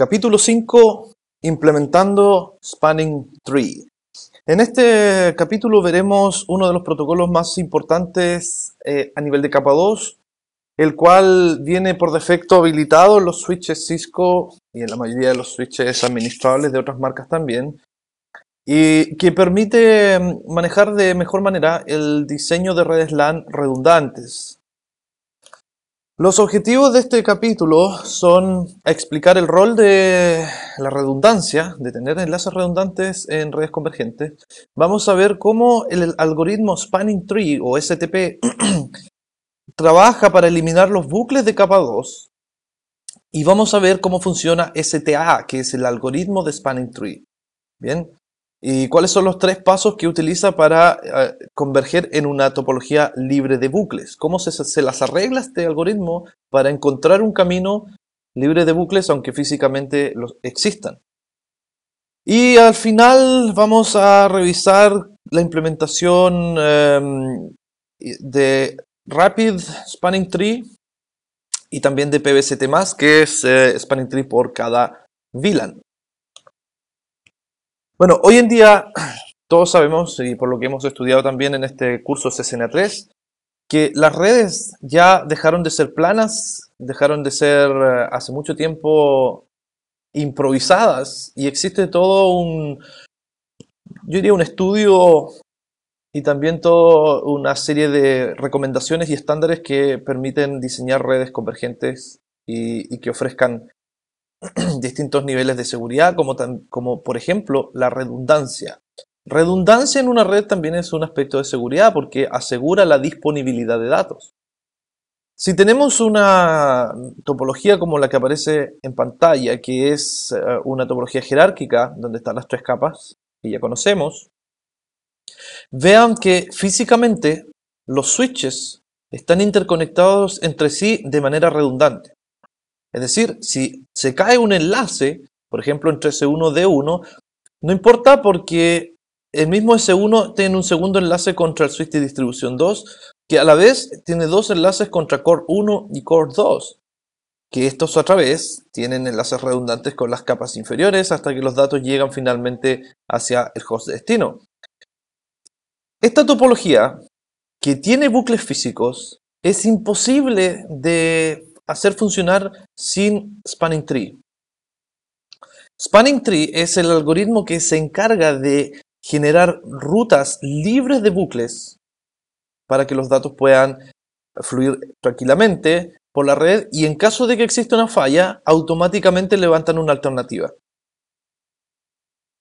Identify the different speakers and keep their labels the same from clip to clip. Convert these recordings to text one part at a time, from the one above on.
Speaker 1: Capítulo 5. Implementando Spanning Tree. En este capítulo veremos uno de los protocolos más importantes eh, a nivel de capa 2, el cual viene por defecto habilitado en los switches Cisco y en la mayoría de los switches administrables de otras marcas también, y que permite mm, manejar de mejor manera el diseño de redes LAN redundantes, los objetivos de este capítulo son explicar el rol de la redundancia, de tener enlaces redundantes en redes convergentes. Vamos a ver cómo el algoritmo Spanning Tree o STP trabaja para eliminar los bucles de capa 2. Y vamos a ver cómo funciona STA, que es el algoritmo de Spanning Tree. Bien, ¿Y cuáles son los tres pasos que utiliza para eh, converger en una topología libre de bucles? ¿Cómo se, las arregla este algoritmo para encontrar un camino libre de bucles aunque físicamente los existan? Y al final vamos a revisar la implementación em, de Rapid Spanning Tree y también de PBCT+, que es eh, Spanning Tree por cada VLAN. Bueno, hoy en día todos sabemos, y por lo que hemos estudiado también en este curso CCNA3, que las redes ya dejaron de ser planas, dejaron de ser eh, hace mucho tiempo improvisadas y existe todo un, yo diría un estudio y también toda una serie de recomendaciones y estándares que permiten diseñar redes convergentes y, y que ofrezcan distintos niveles de seguridad, como, por ejemplo la redundancia. Redundancia en una red también es un aspecto de seguridad porque asegura la disponibilidad de datos. Si tenemos una topología como la que aparece en pantalla, que es eh, una topología jerárquica, donde están las tres capas que ya conocemos, vean que físicamente los switches están interconectados entre sí de manera redundante. Es decir, si se cae un enlace, por ejemplo, entre S1D1, no importa porque el mismo S1 tiene un segundo enlace contra el switch de distribución 2, que a la vez tiene dos enlaces contra core 1 y core 2, que estos a través tienen enlaces redundantes con las capas inferiores hasta que los datos llegan finalmente hacia el host de destino. Esta topología, que tiene bucles físicos, es imposible de hacer funcionar sin Spanning Tree. Spanning Tree es el algoritmo que se encarga de generar rutas libres de bucles para que los datos puedan fluir tranquilamente por la red y en caso de que exista una falla, automáticamente levantan una alternativa.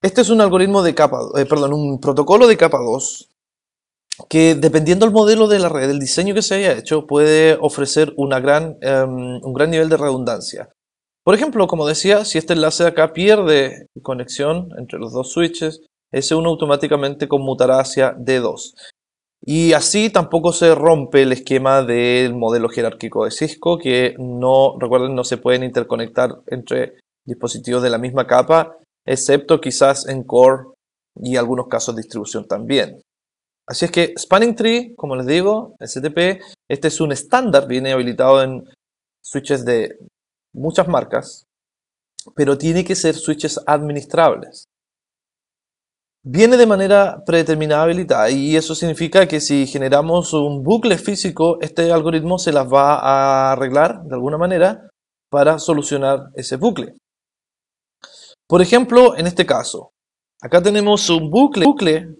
Speaker 1: Este es un algoritmo de capa, eh, perdón, un protocolo de capa 2 que dependiendo del modelo de la red, del diseño que se haya hecho, puede ofrecer em, un gran nivel de redundancia. Por ejemplo, como decía, si este enlace acá pierde conexión entre los dos switches, ese uno automáticamente conmutará hacia D2. Y así tampoco se rompe el esquema del modelo jerárquico de Cisco, que no, recuerden, no se pueden interconectar entre dispositivos de la misma capa, excepto quizás en core y algunos casos de distribución también. Así es que Spanning Tree, como les digo, STP, este es un estándar, viene habilitado en switches de muchas marcas, pero tiene que ser switches administrables. Viene de manera predeterminada habilitada y eso significa que si generamos un bucle físico, este algoritmo se las va a arreglar de alguna manera para solucionar ese bucle. Por ejemplo, en este caso, acá tenemos un bucle, bucle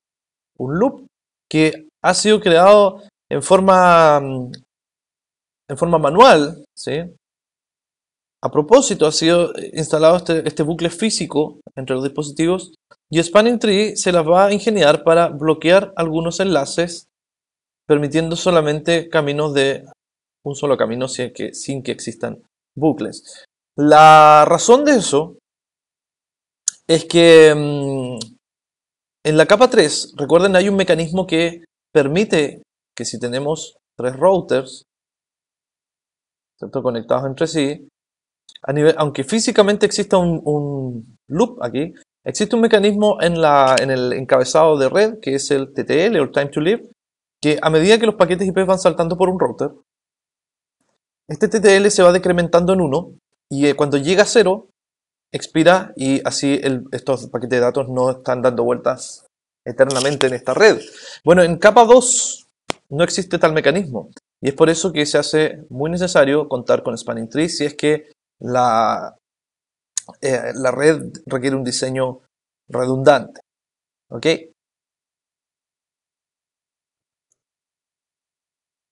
Speaker 1: un loop que ha sido creado en forma, mm, en forma manual, A propósito, ha sido instalado este, este, bucle físico entre los dispositivos y Spanning Tree se las va a ingeniar para bloquear algunos enlaces, permitiendo solamente caminos de un solo camino sin que, sin que existan bucles. La razón de eso es que mm, en la capa 3, recuerden, hay un mecanismo que permite que si tenemos tres routers conectados entre sí, aunque físicamente exista un, loop aquí, existe un mecanismo en, la, en el encabezado de red que es el TTL o Time to Live, que a medida que los paquetes IP van saltando por un router, este TTL se va decrementando en 1 y eh, cuando llega a 0 expira y así estos paquetes de datos no están dando vueltas eternamente en esta red. Bueno, en capa 2 no existe tal mecanismo y es por eso que se hace muy necesario contar con Spanning Tree si es que la, eh, la red requiere un diseño redundante. ¿Ok?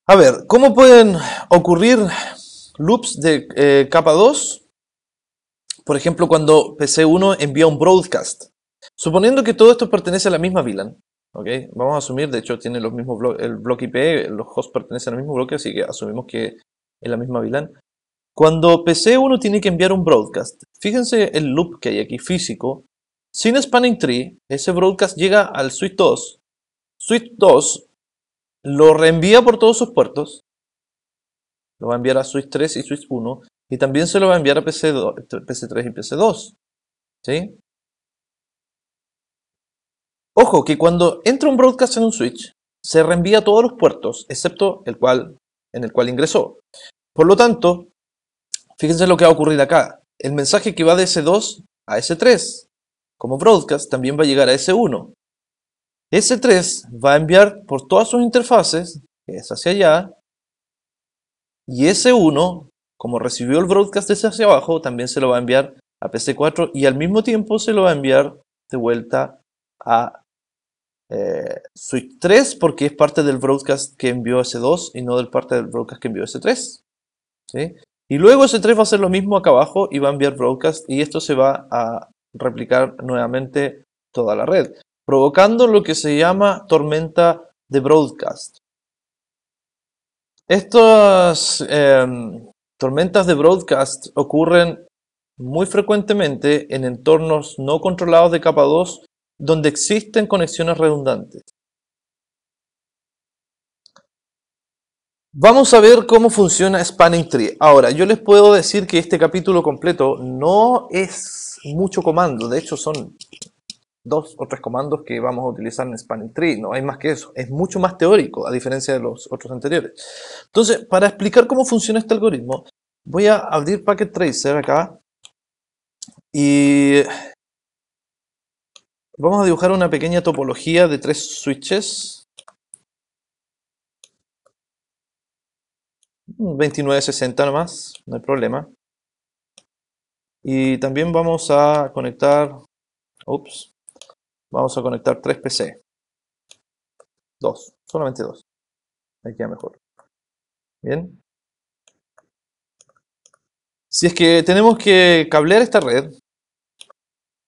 Speaker 1: A ver, ¿cómo pueden ocurrir loops de eh, capa 2? por ejemplo, cuando PC1 envía un broadcast. Suponiendo que todo esto pertenece a la misma VLAN, Vamos a asumir, de hecho, tiene los mismos el bloque IP, los hosts pertenecen al mismo bloque, así que asumimos que es la misma VLAN. Cuando PC1 tiene que enviar un broadcast, fíjense el loop que hay aquí físico. Sin spanning tree, ese broadcast llega al switch 2. Switch 2 lo reenvía por todos sus puertos. Lo va a enviar a switch 3 y switch 1. Y también se lo va a enviar a pc 3 y PC2. ¿Sí? Ojo, que cuando entra un broadcast en un switch, se reenvía a todos los puertos, excepto el cual, en el cual ingresó. Por lo tanto, fíjense lo que va a ocurrir acá. El mensaje que va de S2 a S3, como broadcast, también va a llegar a S1. S3 va a enviar por todas sus interfaces, que es hacia allá, y S1 como recibió el broadcast desde hacia abajo, también se lo va a enviar a PC4 y al mismo tiempo se lo va a enviar de vuelta a eh, Switch 3 porque es parte del broadcast que envió S2 y no del parte del broadcast que envió S3. Y luego S3 va a hacer lo mismo acá abajo y va a enviar broadcast y esto se va a replicar nuevamente toda la red, provocando lo que se llama tormenta de broadcast. Estos, em, Tormentas de broadcast ocurren muy frecuentemente en entornos no controlados de capa 2 donde existen conexiones redundantes. Vamos a ver cómo funciona Spanning Tree. Ahora, yo les puedo decir que este capítulo completo no es mucho comando, de hecho son dos o tres comandos que vamos a utilizar en Spanning Tree, no hay más que eso, es mucho más teórico a diferencia de los otros anteriores. Entonces, para explicar cómo funciona este algoritmo, voy a abrir Packet Tracer acá y vamos a dibujar una pequeña topología de tres switches. 2960 nomás, no hay problema. Y también vamos a conectar... Vamos a conectar tres PC. Dos, solamente dos. aquí a mejor. Bien. Si es que tenemos que cablear esta red,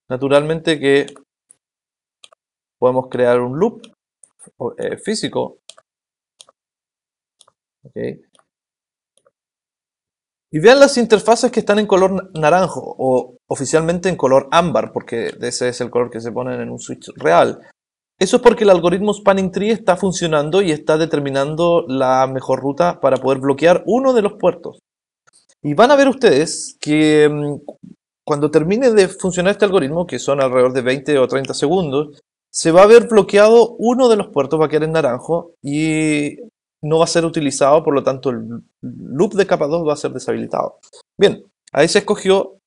Speaker 1: naturalmente que podemos crear un loop eh, físico. Okay. Y vean las interfaces que están en color naranjo o oficialmente en color ámbar, porque ese es el color que se ponen en un switch real. Eso es porque el algoritmo Spanning Tree está funcionando y está determinando la mejor ruta para poder bloquear uno de los puertos. Y van a ver ustedes que mm, cuando termine de funcionar este algoritmo, que son alrededor de 20 o 30 segundos, se va a ver bloqueado uno de los puertos, va a quedar en naranjo, y no va a ser utilizado, por lo tanto el loop de capa 2 va a ser deshabilitado. Bien, ahí se escogió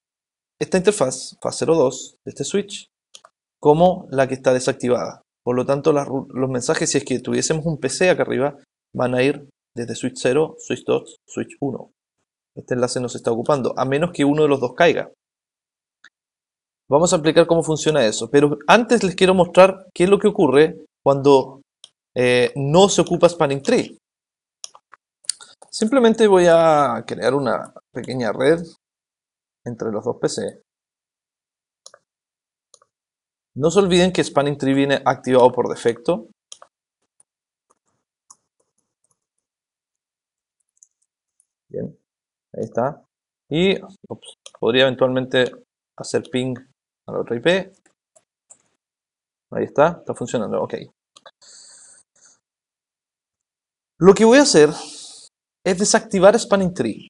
Speaker 1: esta interfaz, fase 02 de este switch, como la que está desactivada. Por lo tanto, los mensajes, si es que tuviésemos un PC acá arriba, van a ir desde switch 0, switch 2, switch 1. Este enlace nos está ocupando, a menos que uno de los dos caiga. Vamos a explicar cómo funciona eso, pero antes les quiero mostrar qué es lo que ocurre cuando eh, no se ocupa Spanning Tree. Simplemente voy a crear una pequeña red entre los dos PC. No se olviden que Spanning Tree viene activado por defecto. Bien, ahí está. Y podría eventualmente hacer ping a la otra IP. Ahí está, está funcionando, ok. Lo que voy a hacer es desactivar Spanning Tree.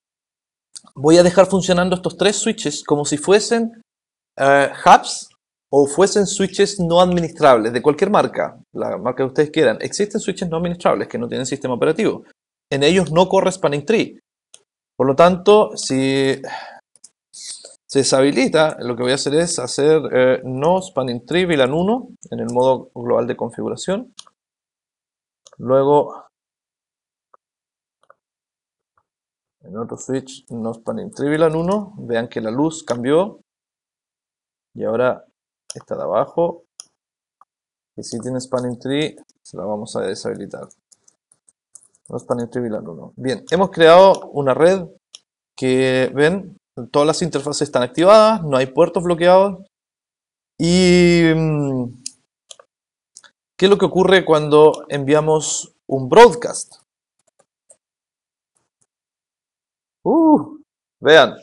Speaker 1: Voy a dejar funcionando estos tres switches como si fuesen eh, hubs o fuesen switches no administrables de cualquier marca, la marca que ustedes quieran. Existen switches no administrables que no tienen sistema operativo. En ellos no corre Spanning Tree. Por lo tanto, si se deshabilita, lo que voy a hacer es hacer eh, no spanning tree VLAN 1 en el modo global de configuración. Luego En otro switch nos tree vlan 1. Vean que la luz cambió. Y ahora está de abajo. y si tiene Spanning Tree, se la vamos a deshabilitar. No Spanning Tree VLAN 1. Bien, hemos creado una red que ven, todas las interfaces están activadas, no hay puertos bloqueados. Y mm, ¿qué es lo que ocurre cuando enviamos un broadcast? Uh, vean.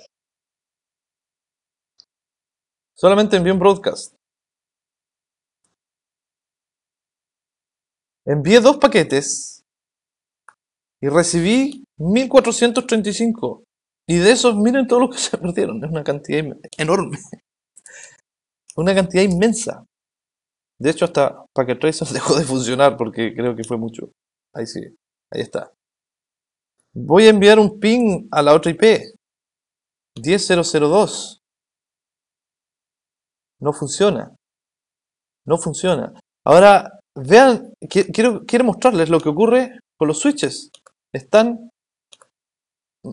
Speaker 1: Solamente un broadcast. Envié dos paquetes y recibí 1435. Y de esos, miren todos los que se perdieron. Es una cantidad enorme. Una cantidad inmensa. De hecho, hasta Packet Tracer dejó de funcionar porque creo que fue mucho. Ahí sí, ahí está voy a enviar un ping a la otra IP, 10002. No funciona. No funciona. Ahora, vean, quiero, quiero mostrarles lo que ocurre con los switches. Están,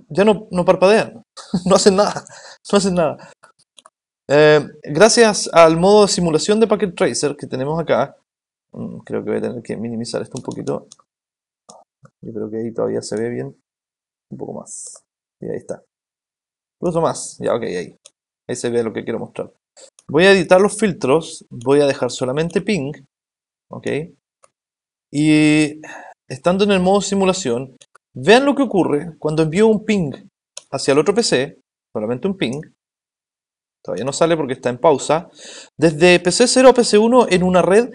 Speaker 1: ya no, no parpadean, no hacen nada, no hacen nada. Eh, gracias al modo de simulación de Packet Tracer que tenemos acá, mm, creo que voy a tener que minimizar esto un poquito. Yo creo que ahí todavía se ve bien un poco más. Y ahí está. Incluso más. Ya, ok, ahí. Ahí se ve lo que quiero mostrar. Voy a editar los filtros. Voy a dejar solamente ping. Ok. Y estando en el modo simulación, vean lo que ocurre cuando envío un ping hacia el otro PC. Solamente un ping. Todavía no sale porque está en pausa. Desde PC0 a PC1 en una red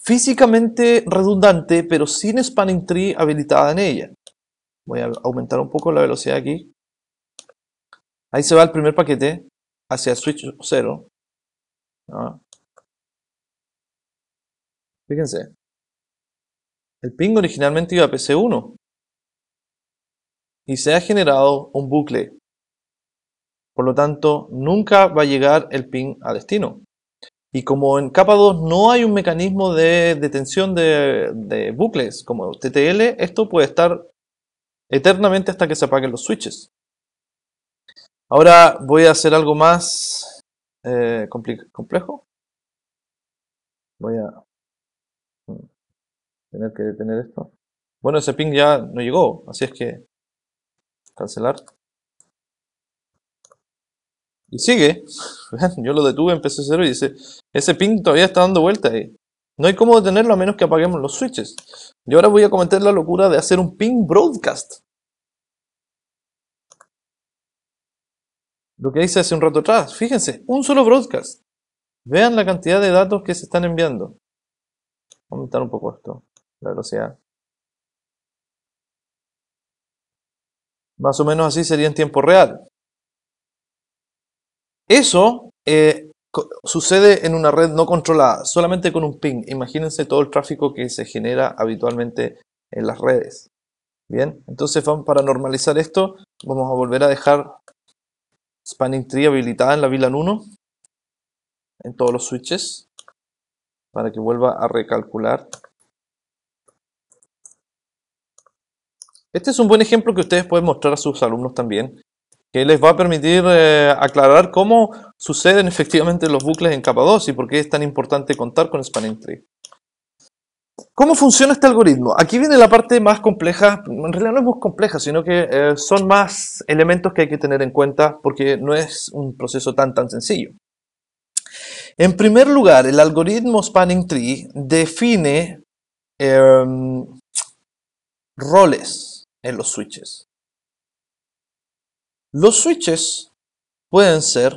Speaker 1: físicamente redundante, pero sin spanning tree habilitada en ella. Voy a aumentar un poco la velocidad aquí. Ahí se va el primer paquete hacia switch 0. Ah. Fíjense. El ping originalmente iba a PC1. Y se ha generado un bucle. Por lo tanto, nunca va a llegar el ping a destino. Y como en capa 2 no hay un mecanismo de detención de, de bucles como TTL, esto puede estar eternamente hasta que se apaguen los switches. Ahora voy a hacer algo más eh, complejo. Voy a mm, tener que detener esto. Bueno, ese ping ya no llegó, así es que cancelar. Y sigue. Yo lo detuve, en PC0 y dice, ese ping todavía está dando vuelta ahí. No hay cómo detenerlo a menos que apaguemos los switches. Y ahora voy a cometer la locura de hacer un ping broadcast. Lo que hice hace un rato atrás, fíjense, un solo broadcast. Vean la cantidad de datos que se están enviando. Voy a aumentar un poco esto, la velocidad. Más o menos así sería en tiempo real. Eso eh, sucede en una red no controlada, solamente con un ping. Imagínense todo el tráfico que se genera habitualmente en las redes. Bien, entonces para normalizar esto, vamos a volver a dejar Spanning Tree habilitada en la VLAN 1, en todos los switches, para que vuelva a recalcular. Este es un buen ejemplo que ustedes pueden mostrar a sus alumnos también, que les va a permitir eh, aclarar cómo suceden efectivamente los bucles en capa 2 y por qué es tan importante contar con Spanning Tree. ¿Cómo funciona este algoritmo? Aquí viene la parte más compleja, en realidad no es muy compleja, sino que eh, son más elementos que hay que tener en cuenta porque no es un proceso tan tan sencillo. En primer lugar, el algoritmo Spanning Tree define em, roles en los switches. Los switches pueden ser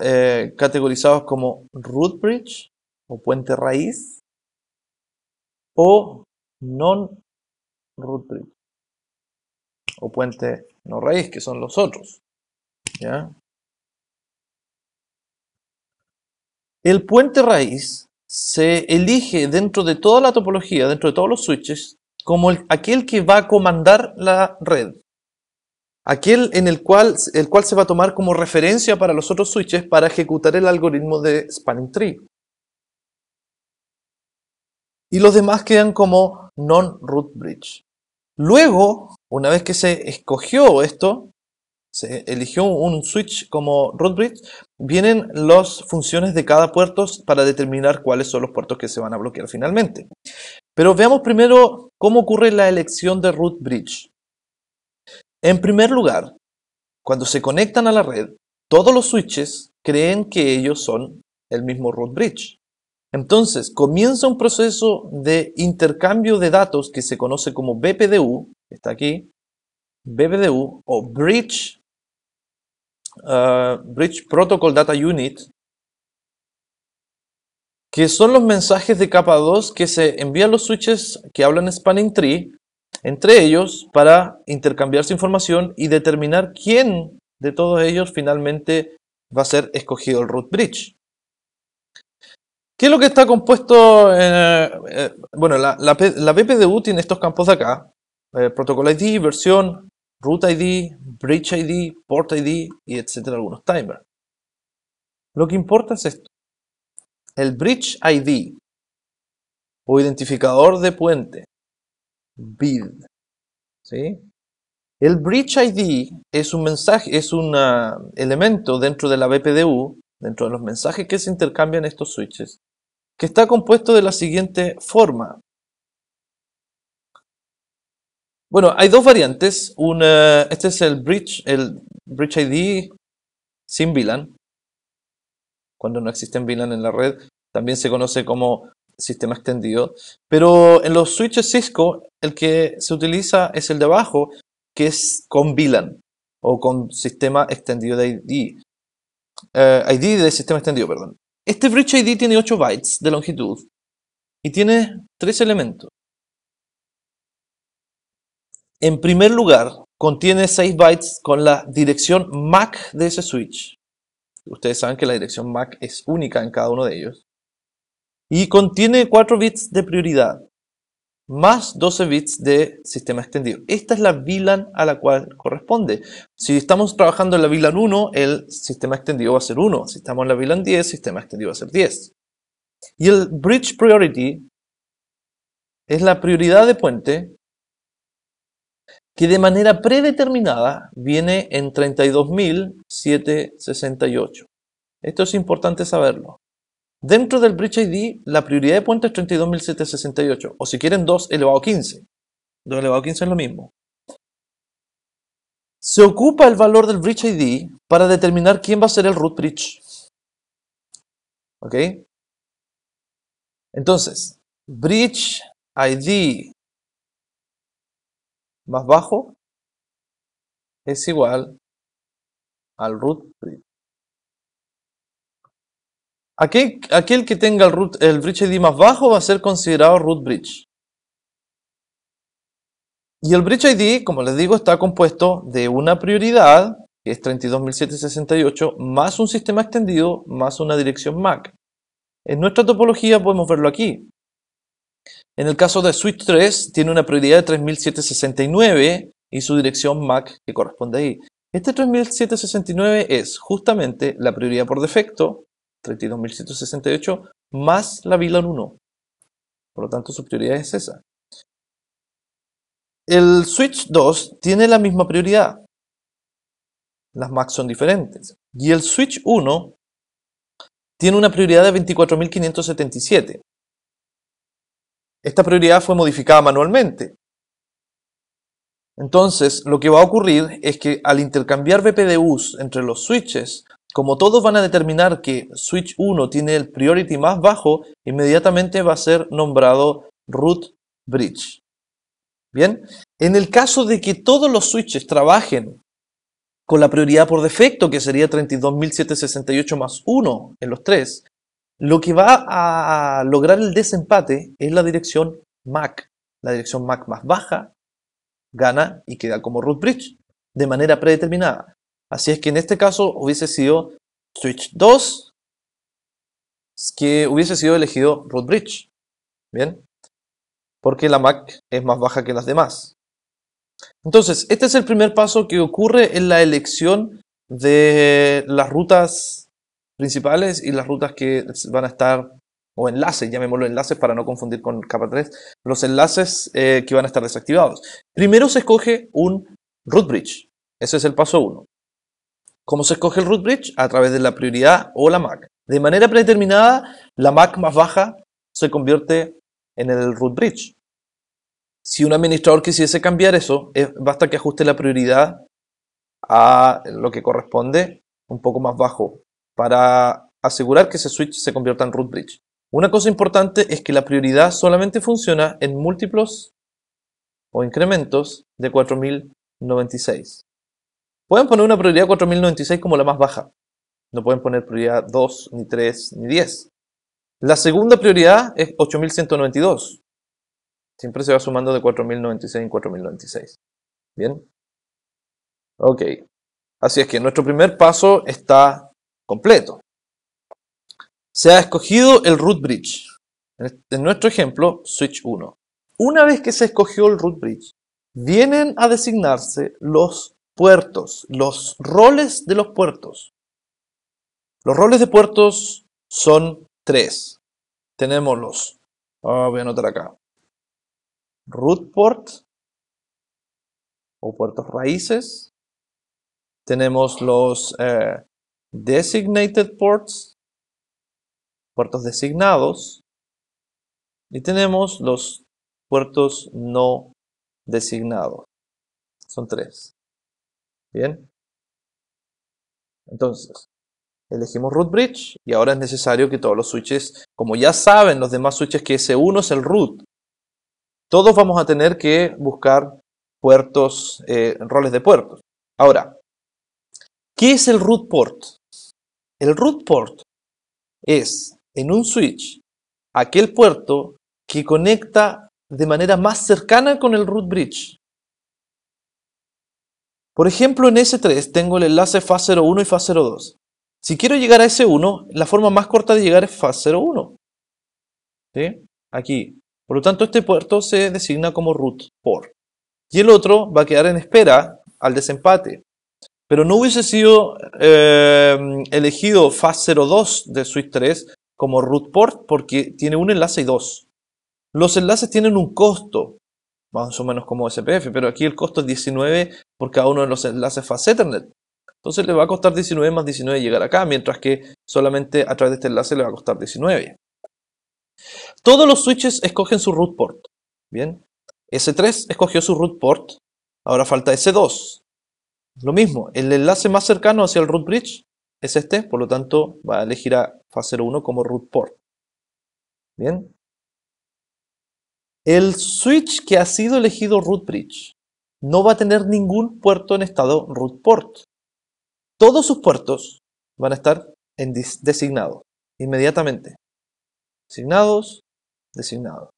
Speaker 1: eh, categorizados como root bridge o puente raíz o non root bridge o puente no raíz que son los otros el puente raíz se elige dentro de toda la topología dentro de todos los switches como aquel que va a comandar la red aquel en el cual, el cual se va a tomar como referencia para los otros switches para ejecutar el algoritmo de spanning tree. Y los demás quedan como non-root bridge. Luego, una vez que se escogió esto, se eligió un switch como root bridge, vienen las funciones de cada puerto para determinar cuáles son los puertos que se van a bloquear finalmente. Pero veamos primero cómo ocurre la elección de root bridge. En primer lugar, cuando se conectan a la red, todos los switches creen que ellos son el mismo root bridge. Entonces, comienza un proceso de intercambio de datos que se conoce como BPDU, está aquí, BPDU o Bridge, ah, Bridge Protocol Data Unit, que son los mensajes de capa 2 que se envían los switches que hablan Spanning Tree entre ellos para intercambiarse información y determinar quién de todos ellos finalmente va a ser escogido el root bridge. ¿Qué es lo que está compuesto? Eh, eh, bueno, la, la, tiene estos campos de acá. Eh, protocol ID, versión, root ID, bridge ID, port ID y etcétera, algunos timers. Lo que importa es esto. El bridge ID o identificador de puente build El bridge ID es un mensaje, es un ah, elemento dentro de la BPDU, dentro de los mensajes que se intercambian estos switches, que está compuesto de la siguiente forma. Bueno, hay dos variantes. este es el bridge el Bridge ID sin VLAN, cuando no existen VLAN en la red. También se conoce como sistema extendido. Pero en los switches Cisco, el que se utiliza es el de abajo, que es con VLAN o con sistema extendido de ID. Eh, ID de sistema extendido, perdón. Este Bridge ID tiene 8 bytes de longitud y tiene tres elementos. En primer lugar, contiene 6 bytes con la dirección MAC de ese switch. Ustedes saben que la dirección MAC es única en cada uno de ellos y contiene 4 bits de prioridad más 12 bits de sistema extendido. Esta es la VLAN a la cual corresponde. Si estamos trabajando en la VLAN 1, el sistema extendido va a ser 1. Si estamos en la VLAN 10, el sistema extendido va a ser 10. Y el Bridge Priority es la prioridad de puente que de manera predeterminada viene en 32.768. Esto es importante saberlo. Dentro del Bridge ID, la prioridad de puente es 32.768, o si quieren 2 elevado a 15. 2 elevado a 15 es lo mismo. Se ocupa el valor del Bridge ID para determinar quién va a ser el root bridge. ¿Ok? Entonces, Bridge ID más bajo es igual al root bridge. Aquel, aquel que tenga el, el bridge ID más bajo va a ser considerado root bridge. Y el bridge ID, como les digo, está compuesto de una prioridad, que es 32768, más un sistema extendido, más una dirección MAC. En nuestra topología podemos verlo aquí. En el caso de Switch 3, tiene una prioridad de 3769 y su dirección MAC que corresponde ahí. Este 3769 es justamente la prioridad por defecto 32.168 más la VLAN 1. Por lo tanto, su prioridad es esa. El switch 2 tiene la misma prioridad. Las MACs son diferentes. Y el switch 1 tiene una prioridad de 24.577. Esta prioridad fue modificada manualmente. Entonces, lo que va a ocurrir es que al intercambiar BPDUs entre los switches, como todos van a determinar que switch 1 tiene el priority más bajo, inmediatamente va a ser nombrado root bridge. Bien, en el caso de que todos los switches trabajen con la prioridad por defecto, que sería 32.768 más 1 en los tres, lo que va a lograr el desempate es la dirección MAC. La dirección MAC más baja gana y queda como root bridge de manera predeterminada. Así es que en este caso hubiese sido switch 2 que hubiese sido elegido root bridge. Bien, porque la MAC es más baja que las demás. Entonces, este es el primer paso que ocurre en la elección de las rutas principales y las rutas que van a estar, o enlaces, llamémoslo enlaces para no confundir con capa 3, los enlaces eh, que van a estar desactivados. Primero se escoge un root bridge, ese es el paso 1. ¿Cómo se escoge el root bridge? A través de la prioridad o la MAC. De manera predeterminada, la MAC más baja se convierte en el root bridge. Si un administrador quisiese cambiar eso, eh, basta que ajuste la prioridad a lo que corresponde un poco más bajo para asegurar que ese switch se convierta en root bridge. Una cosa importante es que la prioridad solamente funciona en múltiplos o incrementos de 4096. Pueden poner una prioridad 4096 como la más baja. No pueden poner prioridad 2, ni 3, ni 10. La segunda prioridad es 8192. Siempre se va sumando de 4096 en 4096. Bien. Ok. Así es que nuestro primer paso está completo. Se ha escogido el root bridge. En nuestro ejemplo, switch 1. Una vez que se escogió el root bridge, vienen a designarse los puertos, los roles de los puertos. Los roles de puertos son tres. Tenemos los, ah, voy a anotar acá, root port o puertos raíces. Tenemos los eh, designated ports, puertos designados. Y tenemos los puertos no designados. Son tres. Bien. Entonces, elegimos root bridge y ahora es necesario que todos los switches, como ya saben los demás switches que ese 1 es el root, todos vamos a tener que buscar puertos, eh, roles de puertos. Ahora, ¿qué es el root port? El root port es en un switch aquel puerto que conecta de manera más cercana con el root bridge. Por ejemplo, en S3 tengo el enlace FAS01 y fa 02 Si quiero llegar a S1, la forma más corta de llegar es fa 01 ¿Sí? Aquí. Por lo tanto, este puerto se designa como root port. Y el otro va a quedar en espera al desempate. Pero no hubiese sido eh, elegido fa 02 de Switch 3 como root port porque tiene un enlace y dos. Los enlaces tienen un costo, más o menos como SPF, pero aquí el costo es 19 por cada uno de los enlaces fast Ethernet. Entonces le va a costar 19 más 19 llegar acá, mientras que solamente a través de este enlace le va a costar 19. Todos los switches escogen su root port. Bien, S3 escogió su root port, ahora falta S2. Lo mismo, el enlace más cercano hacia el root bridge es este, por lo tanto va a elegir a FA01 como root port. Bien. El switch que ha sido elegido root bridge no va a tener ningún puerto en estado root port. Todos sus puertos van a estar en designados inmediatamente. Designados, designados.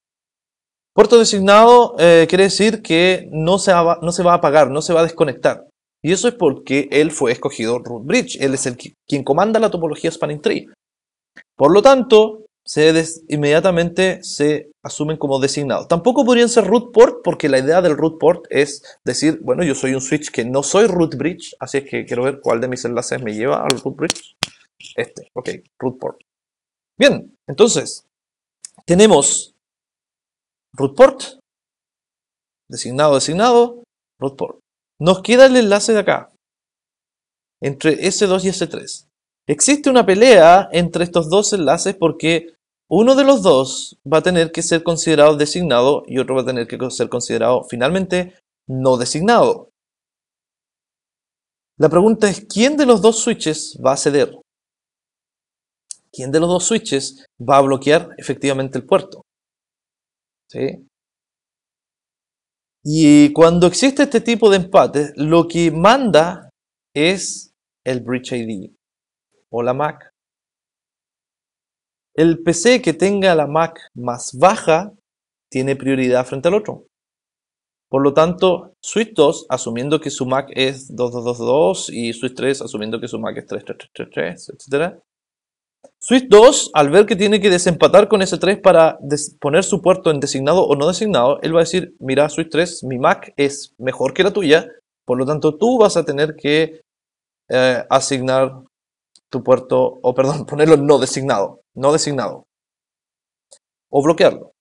Speaker 1: Puerto designado eh, quiere decir que no se, va, no se va a apagar, no se va a desconectar. Y eso es porque él fue escogido root bridge. Él es el, quien comanda la topología spanning tree. Por lo tanto, se inmediatamente se asumen como designados. Tampoco podrían ser root port porque la idea del root port es decir, bueno, yo soy un switch que no soy root bridge, así es que quiero ver cuál de mis enlaces me lleva al root bridge. Este, ok, root port. Bien, entonces, tenemos root port, designado, designado, root port. Nos queda el enlace de acá, entre S2 y S3. Existe una pelea entre estos dos enlaces porque uno de los dos va a tener que ser considerado designado y otro va a tener que ser considerado finalmente no designado. La pregunta es, ¿quién de los dos switches va a ceder? ¿Quién de los dos switches va a bloquear efectivamente el puerto? Y cuando existe este tipo de empate, lo que manda es el Bridge ID o la MAC el PC que tenga la MAC más baja tiene prioridad frente al otro. Por lo tanto, Switch 2, asumiendo que su MAC es 2222 y Switch 3, asumiendo que su MAC es 3333, etc. Switch 2, al ver que tiene que desempatar con ese 3 para poner su puerto en designado o no designado, él va a decir, mira Switch 3, mi MAC es mejor que la tuya, por lo tanto tú vas a tener que eh, asignar tu puerto, o perdón, ponerlo no designado no designado, o bloquearlo.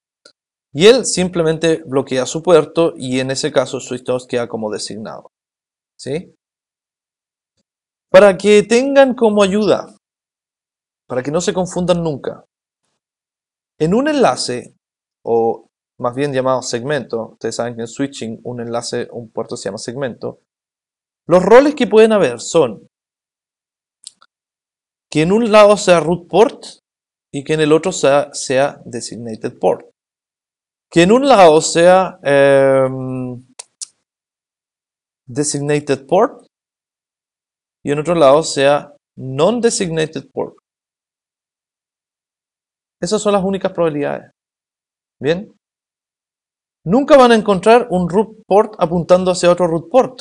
Speaker 1: Y él simplemente bloquea su puerto y en ese caso estado queda como designado. ¿Sí? Para que tengan como ayuda, para que no se confundan nunca, en un enlace, o más bien llamado segmento, ustedes saben que en switching un enlace, un puerto se llama segmento, los roles que pueden haber son que en un lado sea root port y que en el otro sea, sea designated port. Que en un lado sea em, designated port y en otro lado sea non-designated port. Esas son las únicas probabilidades. Bien. Nunca van a encontrar un root port apuntando hacia otro root port.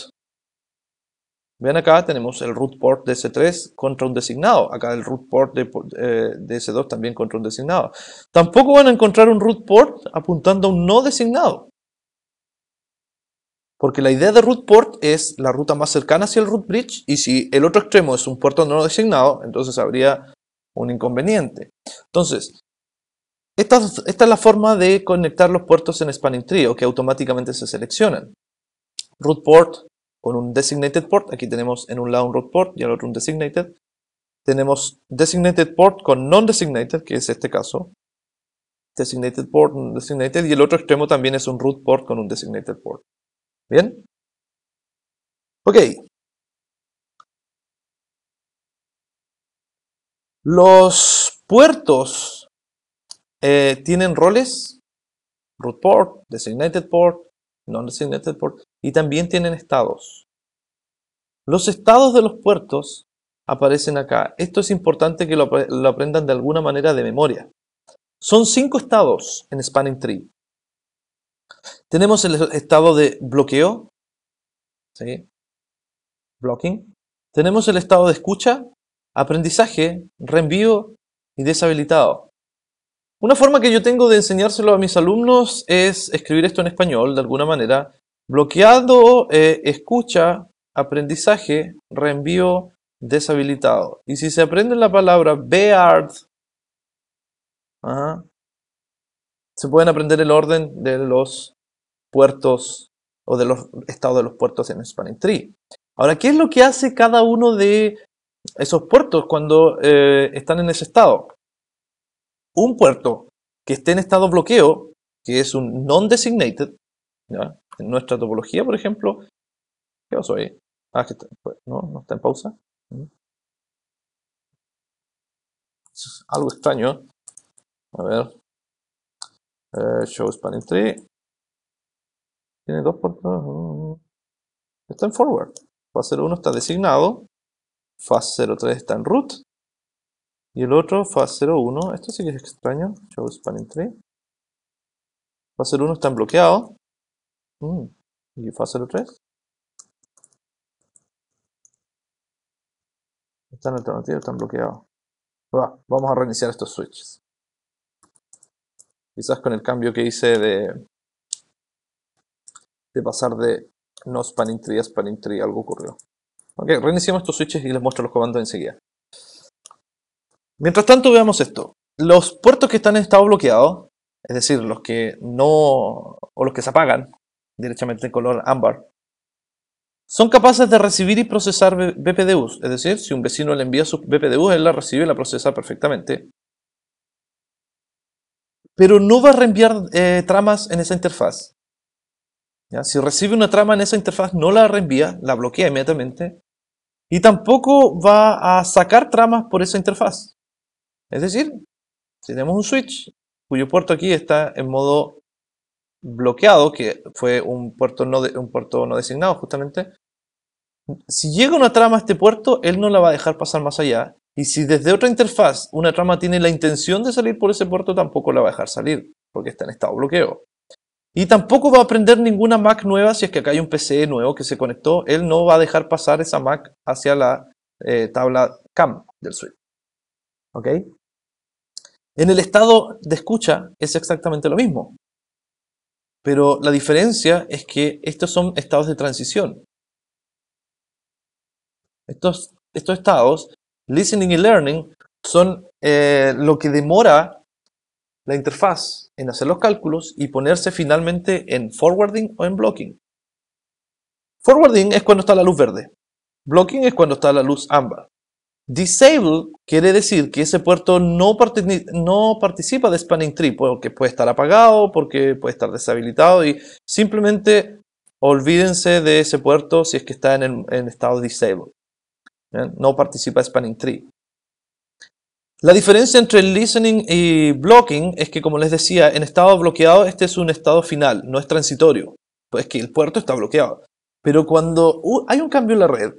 Speaker 1: Vean acá, tenemos el root port de s 3 contra un designado. Acá el root port de, eh, s 2 también contra un designado. Tampoco van a encontrar un root port apuntando a un no designado. Porque la idea de root port es la ruta más cercana hacia el root bridge y si el otro extremo es un puerto no designado, entonces habría un inconveniente. Entonces, esta, esta es la forma de conectar los puertos en Spanning Tree o que automáticamente se seleccionan. Root port, con un designated port. Aquí tenemos en un lado un root port y el otro un designated. Tenemos designated port con non-designated, que es este caso. Designated port, non-designated. Y el otro extremo también es un root port con un designated port. ¿Bien? Ok. Los puertos eh, tienen roles. Root port, designated port, non-designated port y también tienen estados. Los estados de los puertos aparecen acá. Esto es importante que lo, aprendan de alguna manera de memoria. Son cinco estados en Spanning Tree. Tenemos el estado de bloqueo, ¿sí? blocking. Tenemos el estado de escucha, aprendizaje, reenvío y deshabilitado. Una forma que yo tengo de enseñárselo a mis alumnos es escribir esto en español de alguna manera Bloqueado, eh, escucha, aprendizaje, reenvío deshabilitado. Y si se aprende la palabra Beard, se pueden aprender el orden de los puertos o de los estados de los puertos en Spanish Tree. Ahora, ¿qué es lo que hace cada uno de esos puertos cuando eh, están en ese estado? Un puerto que esté en estado bloqueo, que es un non-designated, nuestra topología, por ejemplo, ¿qué pasó ahí? Ah, pues, no, no está en pausa. Mm. algo extraño. A ver. Eh, show spanning tree. Tiene dos puertas. Mm. Está en forward. fase 01 está designado. fase 03 está en root. Y el otro, fase 01. Esto sí que es extraño. Show spanning tree. Fase 01 está en bloqueado. Mm. ¿Y fase 3? Están alternativos, están bloqueados. vamos a reiniciar estos switches. Quizás con el cambio que hice de, de pasar de no spanning tree a spanning tree algo ocurrió. Ok, reiniciamos estos switches y les muestro los comandos enseguida. Mientras tanto veamos esto. Los puertos que están en estado bloqueado, es decir, los que no o los que se apagan directamente en color ámbar, son capaces de recibir y procesar BPDUs, es decir, si un vecino le envía sus BPDUs, él la recibe y la procesa perfectamente. Pero no va a reenviar eh, tramas en esa interfaz. ¿Ya? Si recibe una trama en esa interfaz, no la reenvía, la bloquea inmediatamente. Y tampoco va a sacar tramas por esa interfaz. Es decir, tenemos un switch cuyo puerto aquí está en modo bloqueado, que fue un puerto no, de, un puerto no designado justamente, si llega una trama a este puerto, él no la va a dejar pasar más allá. Y si desde otra interfaz una trama tiene la intención de salir por ese puerto, tampoco la va a dejar salir, porque está en estado bloqueo. Y tampoco va a aprender ninguna Mac nueva si es que acá hay un PC nuevo que se conectó. Él no va a dejar pasar esa Mac hacia la eh, tabla CAM del switch. ¿Ok? En el estado de escucha es exactamente lo mismo. Pero la diferencia es que estos son estados de transición. Estos, estados, listening y learning, son eh, lo que demora la interfaz en hacer los cálculos y ponerse finalmente en forwarding o en blocking. Forwarding es cuando está la luz verde. Blocking es cuando está la luz ámbar. Disable quiere decir que ese puerto no, participa de Spanning Tree porque puede estar apagado, porque puede estar deshabilitado y simplemente olvídense de ese puerto si es que está en, el, estado Disable. No participa de Spanning Tree. La diferencia entre listening y blocking es que, como les decía, en estado bloqueado este es un estado final, no es transitorio. Pues que el puerto está bloqueado. Pero cuando hay un cambio en la red,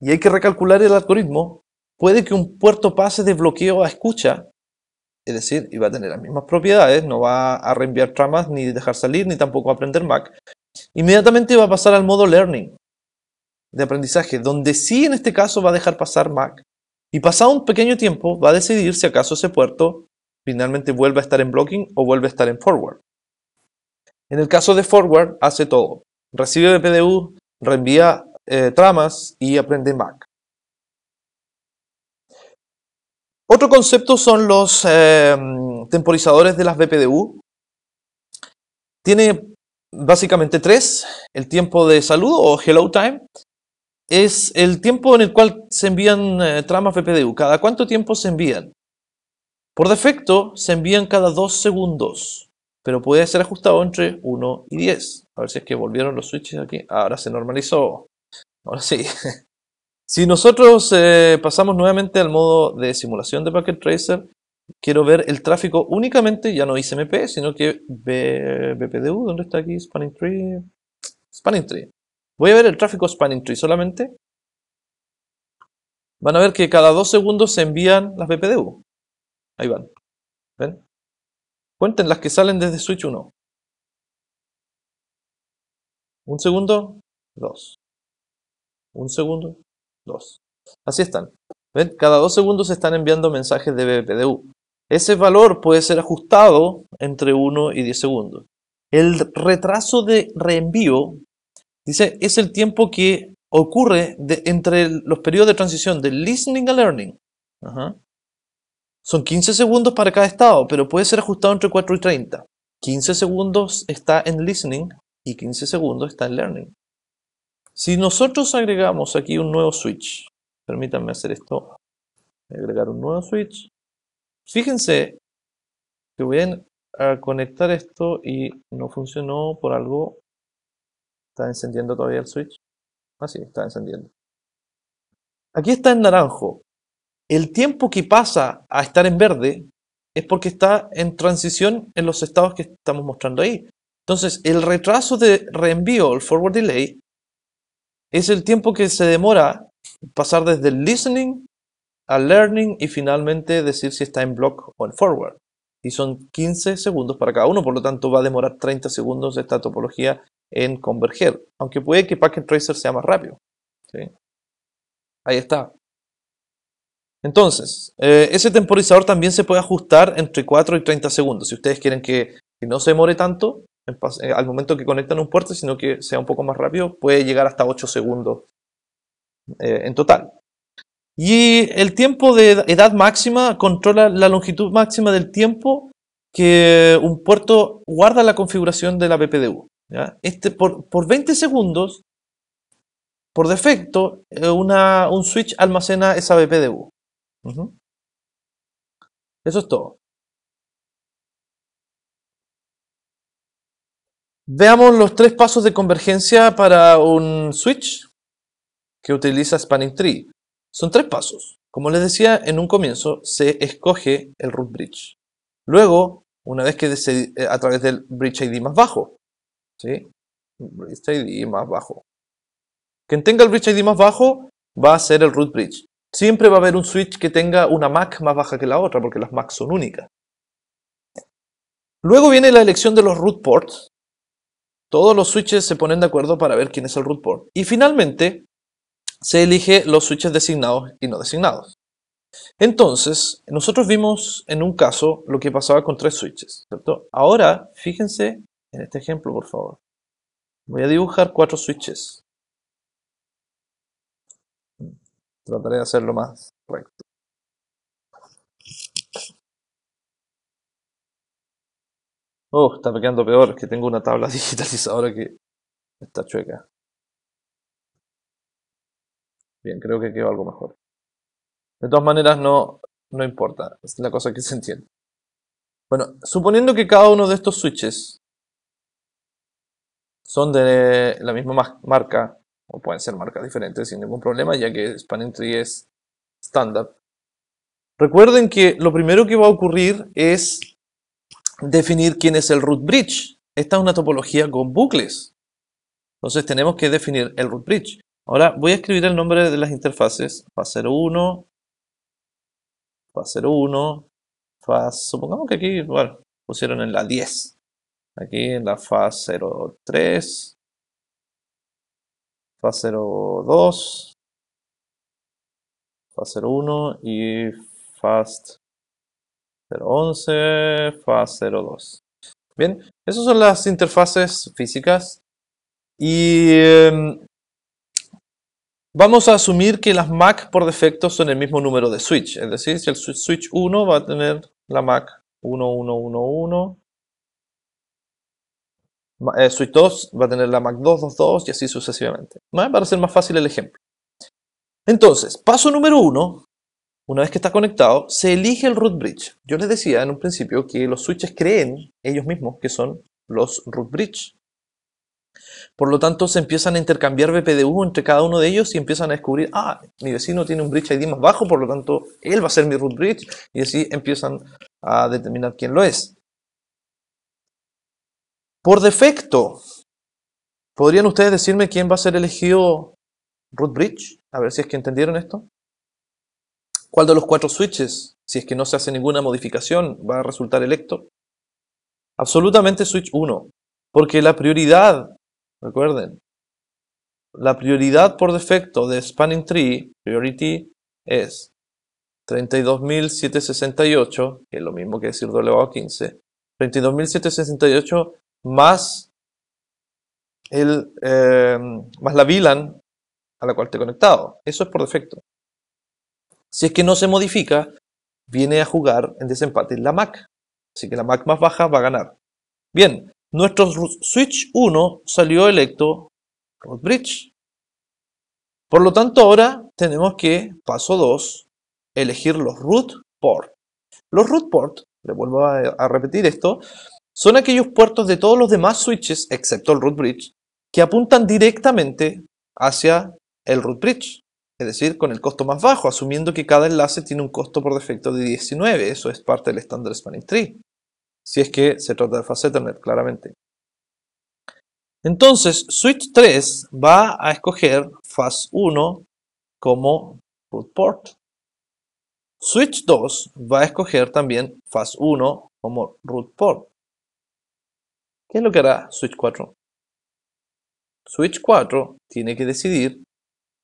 Speaker 1: y hay que recalcular el algoritmo, puede que un puerto pase de bloqueo a escucha, es decir, y va a tener las mismas propiedades, no va a reenviar tramas, ni dejar salir, ni tampoco aprender Mac. Inmediatamente va a pasar al modo learning de aprendizaje, donde sí en este caso va a dejar pasar Mac. Y pasado un pequeño tiempo va a decidir si acaso ese puerto finalmente vuelve a estar en blocking o vuelve a estar en forward. En el caso de forward hace todo. Recibe PDU reenvía eh, tramas y aprenden Mac. Otro concepto son los eh, temporizadores de las BPDU. Tiene básicamente tres. El tiempo de saludo o hello time es el tiempo en el cual se envían eh, tramas BPDU. ¿Cada cuánto tiempo se envían? Por defecto se envían cada dos segundos, pero puede ser ajustado entre 1 y 10. A ver si es que volvieron los switches aquí. Ahora se normalizó. Ahora sí. Si nosotros eh, pasamos nuevamente al modo de simulación de Packet Tracer, quiero ver el tráfico únicamente, ya no ICMP, sino que BPDU, ¿dónde está aquí? Spanning Tree. Spanning Tree. Voy a ver el tráfico Spanning Tree solamente. Van a ver que cada dos segundos se envían las BPDU. Ahí van. ¿Ven? Cuenten las que salen desde Switch 1. Un segundo, dos un segundo, dos. Así están. Cada dos segundos se están enviando mensajes de BPDU. Ese valor puede ser ajustado entre 1 y 10 segundos. El retraso de reenvío, dice, es el tiempo que ocurre entre los periodos de transición de listening a learning. Son 15 segundos para cada estado, pero puede ser ajustado entre 4 y 30. 15 segundos está en listening y 15 segundos está en learning. Si nosotros agregamos aquí un nuevo switch, permítanme hacer esto, agregar un nuevo switch. Fíjense que voy a conectar esto y no funcionó por algo. Está encendiendo todavía el switch. Ah sí, está encendiendo. Aquí está en naranjo. El tiempo que pasa a estar en verde es porque está en transición en los estados que estamos mostrando ahí. Entonces, el retraso de reenvío, el forward delay, es el tiempo que se demora pasar desde el listening al learning y finalmente decir si está en block o en forward. Y son 15 segundos para cada uno, por lo tanto va a demorar 30 segundos esta topología en converger, aunque puede que Packet Tracer sea más rápido. Ahí está. Entonces, eh, ese temporizador también se puede ajustar entre 4 y 30 segundos. Si ustedes quieren que no se demore tanto, eh, al momento que conectan un puerto, sino que sea un poco más rápido, puede llegar hasta 8 segundos eh, en total. Y el tiempo de edad máxima controla la longitud máxima del tiempo que un puerto guarda la configuración de la BPDU. Este, por, 20 segundos, por defecto, eh, un switch almacena esa BPDU. Eso es todo. Veamos los tres pasos de convergencia para un switch que utiliza Spanning Tree. Son tres pasos. Como les decía en un comienzo, se escoge el root bridge. Luego, una vez que se, eh, a través del bridge ID más bajo, ¿sí? bridge ID más bajo. Quien tenga el bridge ID más bajo va a ser el root bridge. Siempre va a haber un switch que tenga una MAC más baja que la otra, porque las MAC son únicas. Luego viene la elección de los root ports, todos los switches se ponen de acuerdo para ver quién es el root port. Y finalmente, se elige los switches designados y no designados. Entonces, nosotros vimos en un caso lo que pasaba con tres switches, Ahora, fíjense en este ejemplo, por favor. Voy a dibujar cuatro switches. Trataré de hacerlo más recto. Oh, está me quedando peor, que tengo una tabla digitalizadora que está chueca. Bien, creo que quedó algo mejor. De todas maneras, no, no importa, es la cosa que se entiende. Bueno, suponiendo que cada uno de estos switches son de la misma marca, o pueden ser marcas diferentes sin ningún problema, ya que Span Entry es estándar. Recuerden que lo primero que va a ocurrir es definir quién es el root bridge. Esta es una topología con bucles. Entonces tenemos que definir el root bridge. Ahora voy a escribir el nombre de las interfaces. FAS01, FAS01, FAS... Supongamos que aquí, bueno, pusieron en la 10. Aquí en la FAS03, FAS02, FAS01 y FAST 011, FA02. Bien, esas son las interfaces físicas. Y em, vamos a asumir que las Mac por defecto son el mismo número de switch. Es decir, si el switch 1 va a tener la Mac 1111. Eh, switch 2 va a tener la Mac 222 y así sucesivamente. ¿no? Para ser más fácil el ejemplo. Entonces, paso número 1 una vez que está conectado, se elige el root bridge. Yo les decía en un principio que los switches creen ellos mismos que son los root bridge. Por lo tanto, se empiezan a intercambiar BPDU entre cada uno de ellos y empiezan a descubrir, ah, mi vecino tiene un bridge ID más bajo, por lo tanto, él va a ser mi root bridge. Y así empiezan a determinar quién lo es. Por defecto, ¿podrían ustedes decirme quién va a ser elegido root bridge? A ver si es que entendieron esto. ¿Cuál de los cuatro switches, si es que no se hace ninguna modificación, va a resultar electo? Absolutamente switch 1, porque la prioridad, recuerden, la prioridad por defecto de Spanning Tree, priority, es 32.768, que es lo mismo que decir W elevado 15, 32.768 más, eh, más la VLAN a la cual te he conectado. Eso es por defecto. Si es que no se modifica, viene a jugar en desempate la MAC. Así que la MAC más baja va a ganar. Bien, nuestro Switch 1 salió electo root Bridge. Por lo tanto, ahora tenemos que, paso 2, elegir los root port. Los root port, le vuelvo a repetir esto, son aquellos puertos de todos los demás switches, excepto el root bridge, que apuntan directamente hacia el root bridge es decir, con el costo más bajo, asumiendo que cada enlace tiene un costo por defecto de 19, eso es parte del estándar Spanning Tree, si es que se trata de Ethernet, claramente. Entonces, Switch 3 va a escoger Fast 1 como root port. Switch 2 va a escoger también Fast 1 como root port. ¿Qué es lo que hará Switch 4? Switch 4 tiene que decidir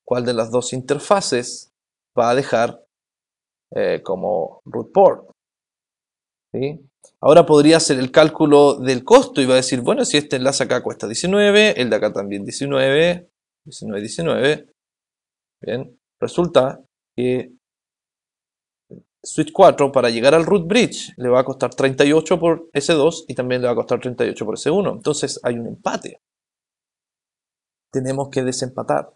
Speaker 1: cuál de las dos interfaces va a dejar eh, como root port. Ahora podría hacer el cálculo del costo y va a decir, bueno, si este enlace acá cuesta 19, el de acá también 19, 19, 19. Bien, resulta que switch 4 para llegar al root bridge le va a costar 38 por S2 y también le va a costar 38 por S1. Entonces hay un empate. Tenemos que desempatar.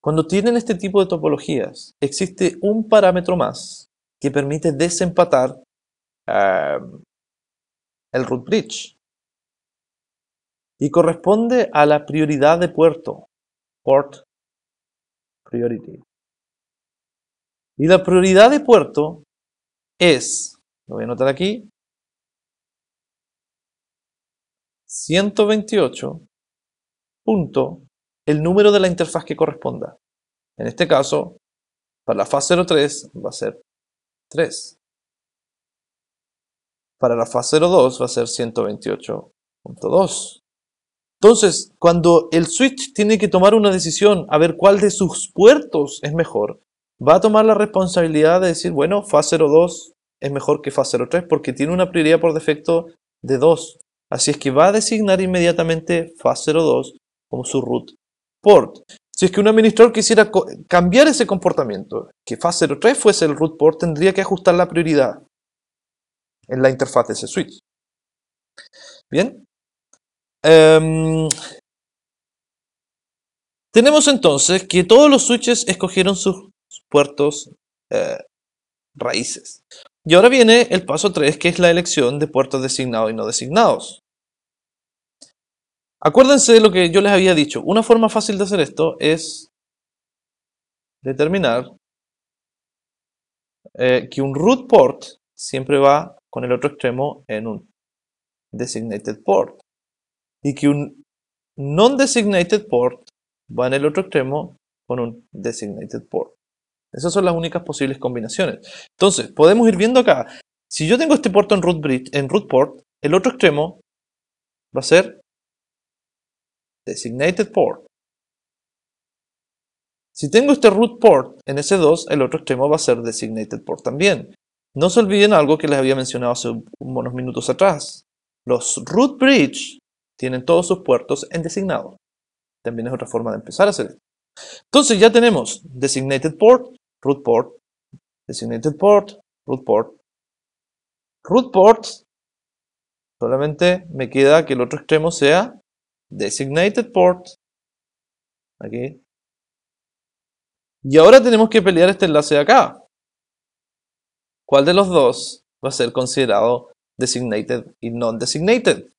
Speaker 1: Cuando tienen este tipo de topologías, existe un parámetro más que permite desempatar em, el root bridge y corresponde a la prioridad de puerto, port priority. Y la prioridad de puerto es, lo voy a anotar aquí, 128 el número de la interfaz que corresponda. En este caso, para la fase 03 va a ser 3. Para la fase 02 va a ser 128.2. Entonces, cuando el switch tiene que tomar una decisión a ver cuál de sus puertos es mejor, va a tomar la responsabilidad de decir, bueno, fase 02 es mejor que fase 03 porque tiene una prioridad por defecto de 2. Así es que va a designar inmediatamente fase 02 como su root si es que un administrador quisiera cambiar ese comportamiento, que fase 03 fuese el root port, tendría que ajustar la prioridad en la interfaz de ese switch. Bien. Em, tenemos entonces que todos los switches escogieron sus puertos eh, raíces. Y ahora viene el paso 3, que es la elección de puertos designados y no designados. Acuérdense de lo que yo les había dicho. Una forma fácil de hacer esto es determinar eh, que un root port siempre va con el otro extremo en un designated port y que un non-designated port va en el otro extremo con un designated port. Esas son las únicas posibles combinaciones. Entonces, podemos ir viendo acá. Si yo tengo este puerto en root, en root port, el otro extremo va a ser designated port. Si tengo este root port en S2, el otro extremo va a ser designated port también. No se olviden algo que les había mencionado hace unos minutos atrás. Los root bridge tienen todos sus puertos en designado. También es otra forma de empezar a hacer esto. Entonces ya tenemos designated port, root port, designated port, root port. Root port, solamente me queda que el otro extremo sea Designated port. Aquí. Y ahora tenemos que pelear este enlace de acá. ¿Cuál de los dos va a ser considerado designated y non-designated?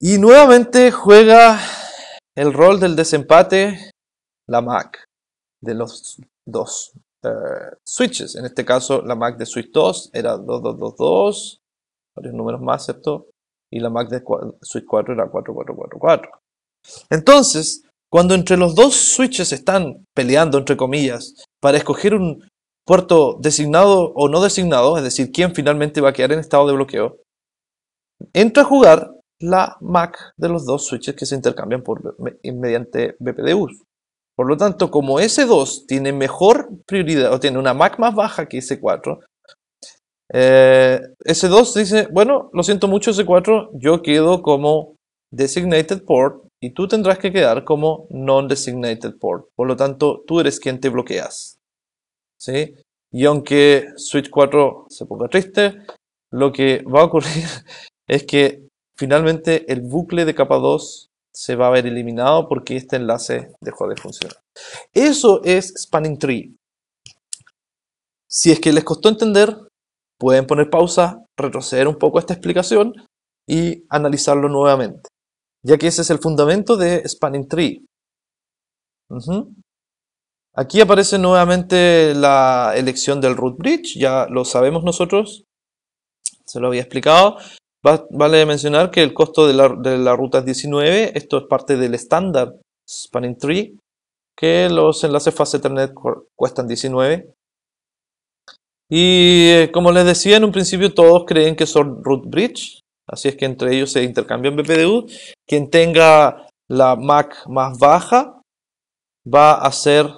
Speaker 1: Y nuevamente juega el rol del desempate la MAC de los dos eh, switches. En este caso, la MAC de switch 2 era 2222, varios números más, ¿cierto? y la Mac de Switch 4 era 4444. Entonces, cuando entre los dos switches están peleando, entre comillas, para escoger un puerto designado o no designado, es decir, quién finalmente va a quedar en estado de bloqueo, entra a jugar la MAC de los dos switches que se intercambian por, mediante BPDUs. Por lo tanto, como S2 tiene mejor prioridad o tiene una MAC más baja que S4, eh, S2 dice, bueno, lo siento mucho S4, yo quedo como designated port y tú tendrás que quedar como non-designated port. Por lo tanto, tú eres quien te bloqueas. ¿Sí? Y aunque Switch 4 se ponga triste, lo que va a ocurrir es que finalmente el bucle de capa 2 se va a ver eliminado porque este enlace dejó de funcionar. Eso es Spanning Tree. Si es que les costó entender, Pueden poner pausa, retroceder un poco esta explicación y analizarlo nuevamente, ya que ese es el fundamento de Spanning Tree. Aquí aparece nuevamente la elección del root bridge, ya lo sabemos nosotros, se lo había explicado. vale mencionar que el costo de la, ruta es 19, esto es parte del estándar Spanning Tree, que los enlaces Fast Ethernet cuestan 19. Y eh, como les decía en un principio, todos creen que son root bridge, así es que entre ellos se intercambian BPDU. Quien tenga la MAC más baja va a ser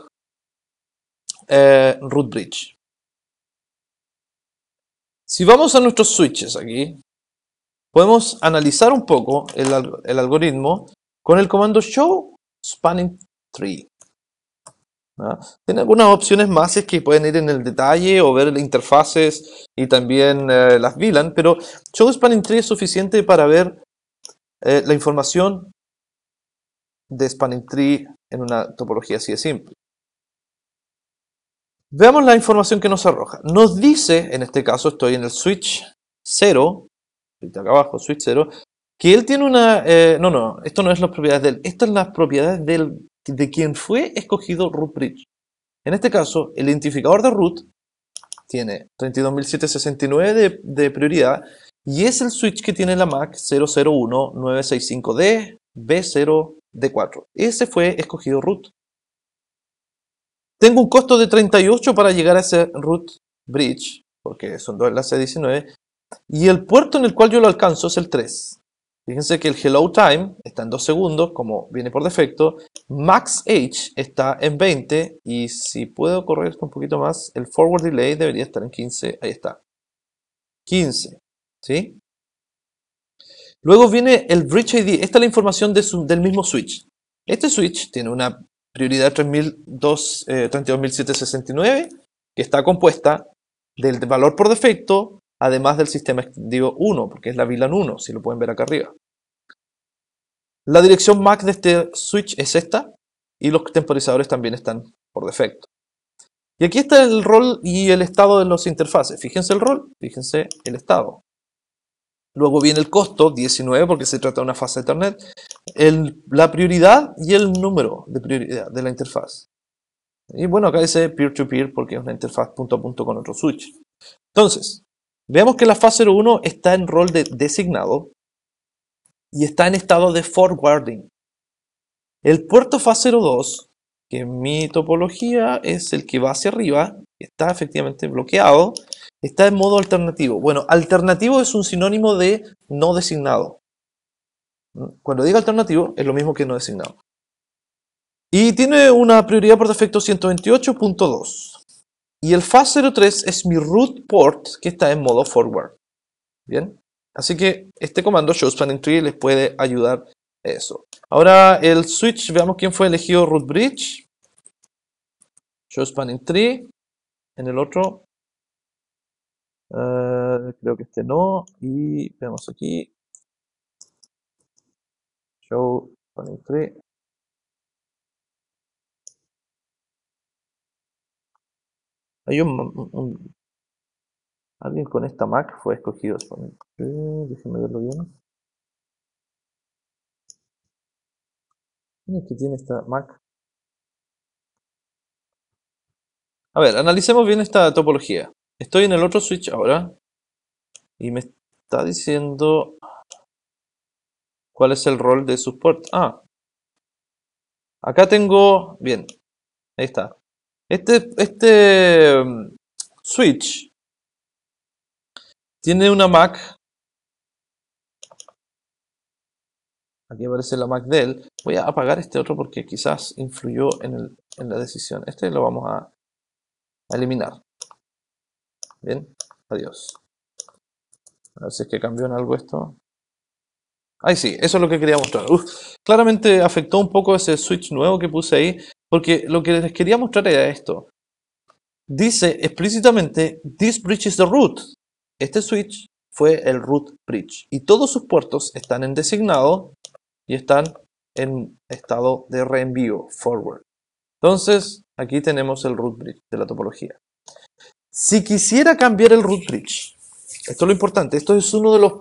Speaker 1: eh, root bridge. Si vamos a nuestros switches aquí, podemos analizar un poco el algoritmo con el comando show spanning tree tiene algunas opciones más es que pueden ir en el detalle o ver interfaces y también eh, las VLAN, pero show Spanning tree es suficiente para ver eh, la información de Spanning Tree en una topología así de simple. Veamos la información que nos arroja. Nos dice, en este caso estoy en el switch 0, acá abajo, switch 0, que él tiene una... Eh, no, no, esto no es las propiedades de él, estas son las propiedades del de quien fue escogido root bridge En este caso, el identificador de root tiene 32.769 de, prioridad y es el switch que tiene la MAC 001965D B0D4. Ese fue escogido root. Tengo un costo de 38 para llegar a ese root bridge, porque son dos enlaces 19, y el puerto en el cual yo lo alcanzo es el 3. Fíjense que el hello time está en 2 segundos, como viene por defecto. Max age está en 20. Y si puedo correr esto un poquito más, el forward delay debería estar en 15. Ahí está. 15. ¿Sí? Luego viene el bridge ID. Esta es la información del mismo switch. Este switch tiene una prioridad 32.769 eh, que está compuesta del valor por defecto además del sistema extendido 1, porque es la VLAN 1, si lo pueden ver acá arriba. La dirección MAC de este switch es esta, y los temporizadores también están por defecto. Y aquí está el rol y el estado de las interfaces. Fíjense el rol, fíjense el estado. Luego viene el costo, 19, porque se trata de una fase Ethernet. la prioridad y el número de prioridad de la interfaz. Y bueno, acá dice peer to -peer porque es una interfaz punto a punto con otro switch. Entonces, Veamos que la fase 1 está en rol de designado y está en estado de forwarding. El puerto fase 02, que en mi topología es el que va hacia arriba, está efectivamente bloqueado, está en modo alternativo. Bueno, alternativo es un sinónimo de no designado. Cuando digo alternativo, es lo mismo que no designado. Y tiene una prioridad por defecto 128.2. Y el FAS03 es mi root port que está en modo forward. Bien, así que este comando spanning tree les puede ayudar eso. Ahora el switch, veamos quién fue elegido root bridge. spanning tree En el otro, eh, creo que este no. Y veamos aquí. Show tree Hay un, alguien con esta Mac fue escogido. déjenme verlo bien. ¿Quién tiene esta Mac? A ver, analicemos bien esta topología. Estoy en el otro switch ahora y me está diciendo cuál es el rol de su port. Ah, acá tengo, bien, ahí está. Este, este mm, Switch tiene una Mac. Aquí aparece la Mac Dell. Voy a apagar este otro porque quizás influyó en, el, en la decisión. Este lo vamos a, eliminar. Bien, adiós. A ver si es que cambió en algo esto. Ahí sí, eso es lo que quería mostrar. claramente afectó un poco ese switch nuevo que puse ahí. Porque lo que les quería mostrar era esto. Dice explícitamente, this bridge is the root. Este switch fue el root bridge. Y todos sus puertos están en designado y están en estado de reenvío, forward. Entonces, aquí tenemos el root bridge de la topología. Si quisiera cambiar el root bridge, esto es lo importante, esto es uno de los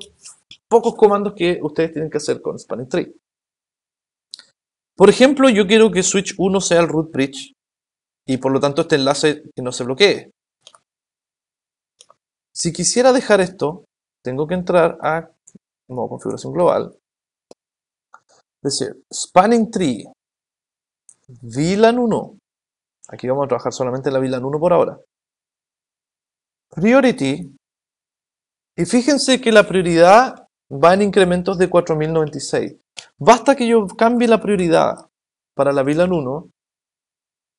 Speaker 1: pocos comandos que ustedes tienen que hacer con Spanning Tree. Por ejemplo, yo quiero que switch 1 sea el root bridge y por lo tanto este enlace que no se bloquee. Si quisiera dejar esto, tengo que entrar a modo configuración global. Decir, spanning tree, VLAN 1. Aquí vamos a trabajar solamente la VLAN 1 por ahora. Priority. Y fíjense que la prioridad va en incrementos de 4096. Basta que yo cambie la prioridad para la VLAN 1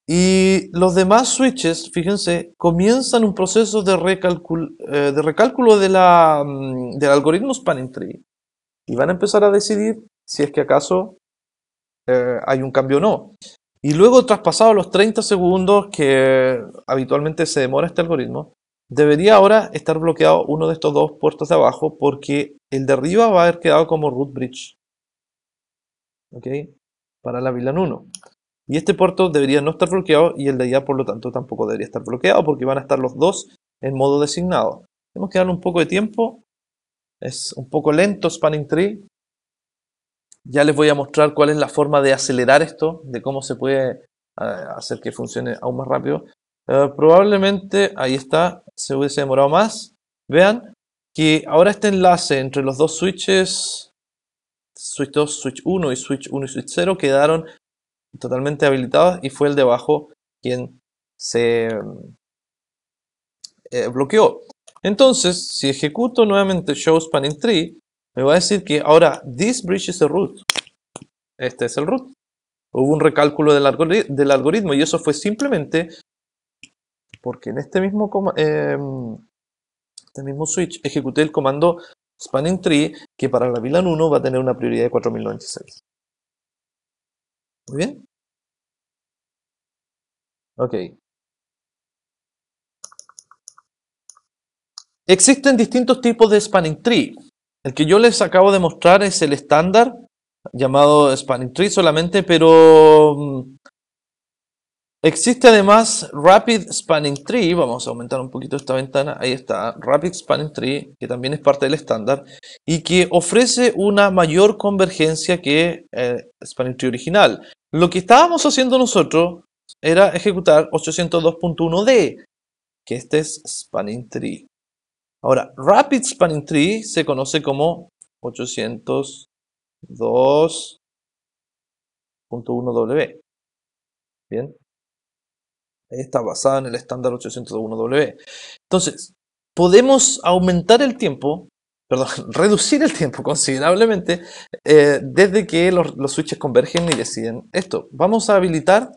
Speaker 1: y los demás switches, fíjense, comienzan un proceso de, eh, recálculo mm, del algoritmo Spanning Tree y van a empezar a decidir si es que acaso eh, hay un cambio o no. Y luego, traspasados los 30 segundos que habitualmente se demora este algoritmo, debería ahora estar bloqueado uno de estos dos puertos de abajo porque el de arriba va a haber quedado como root bridge. ¿okay? para la VLAN 1. Y este puerto debería no estar bloqueado y el de allá, por lo tanto, tampoco debería estar bloqueado porque van a estar los dos en modo designado. Tenemos que darle un poco de tiempo. Es un poco lento Spanning Tree. Ya les voy a mostrar cuál es la forma de acelerar esto, de cómo se puede eh, hacer que funcione aún más rápido. Eh, probablemente, ahí está, se hubiese demorado más. Vean que ahora este enlace entre los dos switches Switch 2, Switch 1 y Switch 1 y Switch 0 quedaron totalmente habilitados y fue el de abajo quien se mm, eh, bloqueó. Entonces, si ejecuto nuevamente show spanning tree, me va a decir que ahora this bridge is the root. Este es el root. Hubo un recálculo del, algoritmo y eso fue simplemente porque en este mismo, eh, este mismo switch ejecuté el comando Spanning Tree, que para la VLAN 1 va a tener una prioridad de 4096. Muy bien. Ok. Existen distintos tipos de Spanning Tree. El que yo les acabo de mostrar es el estándar llamado Spanning Tree solamente, pero mm, Existe además Rapid Spanning Tree, vamos a aumentar un poquito esta ventana, ahí está, Rapid Spanning Tree, que también es parte del estándar y que ofrece una mayor convergencia que eh, Spanning Tree original. Lo que estábamos haciendo nosotros era ejecutar 802.1D, que este es Spanning Tree. Ahora, Rapid Spanning Tree se conoce como 802.1W. Bien está basada en el estándar 801W. Entonces, podemos aumentar el tiempo, perdón, reducir el tiempo considerablemente eh, desde que los, switches convergen y deciden esto. Vamos a habilitar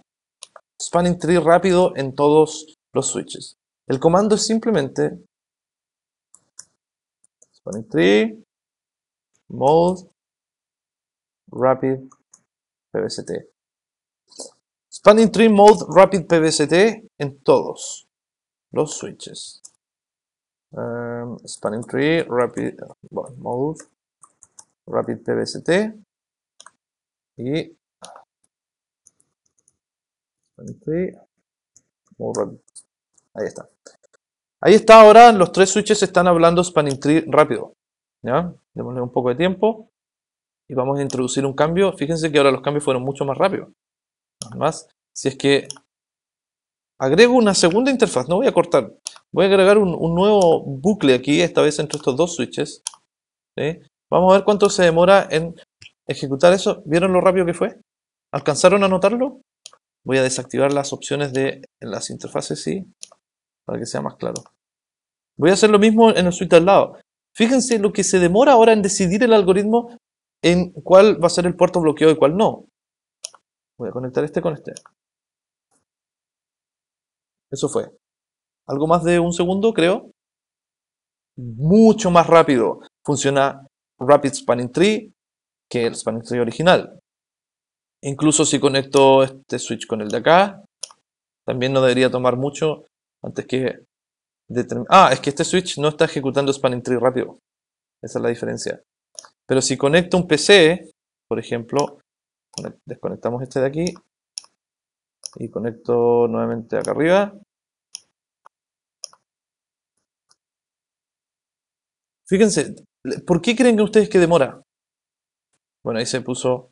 Speaker 1: spanning tree rápido en todos los switches. El comando es simplemente spanning tree mode rapid PBCT Spanning Tree Mode Rapid PBST en todos los switches. Em, spanning Tree Rapid Mode Rapid PBST y Spanning Tree Mode Rapid. Ahí está. Ahí está ahora, los tres switches están hablando Spanning Tree rápido. ¿ya? Démosle un poco de tiempo y vamos a introducir un cambio. Fíjense que ahora los cambios fueron mucho más rápidos. Además, si es que agrego una segunda interfaz, no voy a cortar, voy a agregar un, nuevo bucle aquí, esta vez entre estos dos switches. Vamos a ver cuánto se demora en ejecutar eso. ¿Vieron lo rápido que fue? ¿Alcanzaron a notarlo? Voy a desactivar las opciones de las interfaces, sí, para que sea más claro. Voy a hacer lo mismo en el switch al lado. Fíjense lo que se demora ahora en decidir el algoritmo en cuál va a ser el puerto bloqueado y cuál no. Voy a conectar este con este. Eso fue. Algo más de un segundo, creo. Mucho más rápido funciona Rapid Spanning Tree que el Spanning Tree original. Incluso si conecto este switch con el de acá, también no debería tomar mucho antes que Ah, es que este switch no está ejecutando Spanning Tree rápido. Esa es la diferencia. Pero si conecto un PC, por ejemplo, Desconectamos este de aquí. Y conecto nuevamente acá arriba. Fíjense, ¿por qué creen que ustedes que demora? Bueno, ahí se puso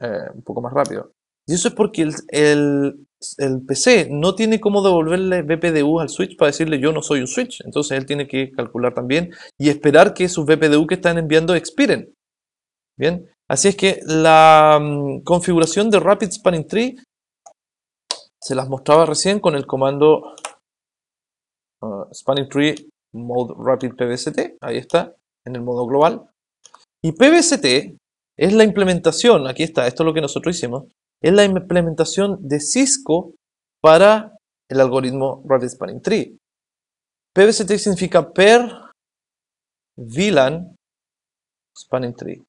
Speaker 1: eh, un poco más rápido. Y eso es porque el, el, PC no tiene cómo devolverle BPDU al switch para decirle yo no soy un switch. Entonces él tiene que calcular también y esperar que sus BPDU que están enviando expiren. Bien, Así es que la mm, configuración de Rapid Spanning Tree se las mostraba recién con el comando ah, Spanning Tree Mode Rapid Ahí está, en el modo global. Y PBST es la implementación, aquí está, esto es lo que nosotros hicimos, es la implementación de Cisco para el algoritmo Rapid Spanning Tree. PBST significa Per VLAN Spanning Tree.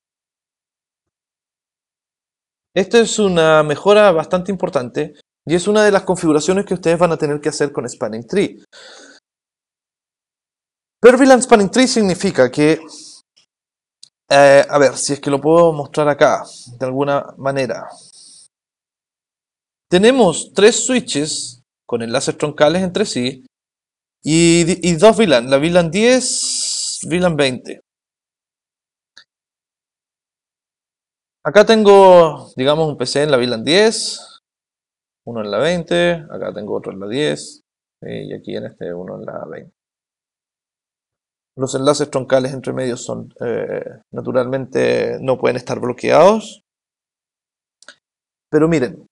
Speaker 1: Esto es una mejora bastante importante y es una de las configuraciones que ustedes van a tener que hacer con Spanning Tree. VLAN Spanning Tree significa que, eh, a ver, si es que lo puedo mostrar acá de alguna manera. Tenemos tres switches con enlaces troncales entre sí y, y dos VLAN, la VLAN 10, VLAN 20. Acá tengo, digamos, un PC en la VLAN 10, uno en la 20, acá tengo otro en la 10 eh, y aquí en este uno en la 20. Los enlaces troncales entre medios son, eh, naturalmente, no pueden estar bloqueados. Pero miren,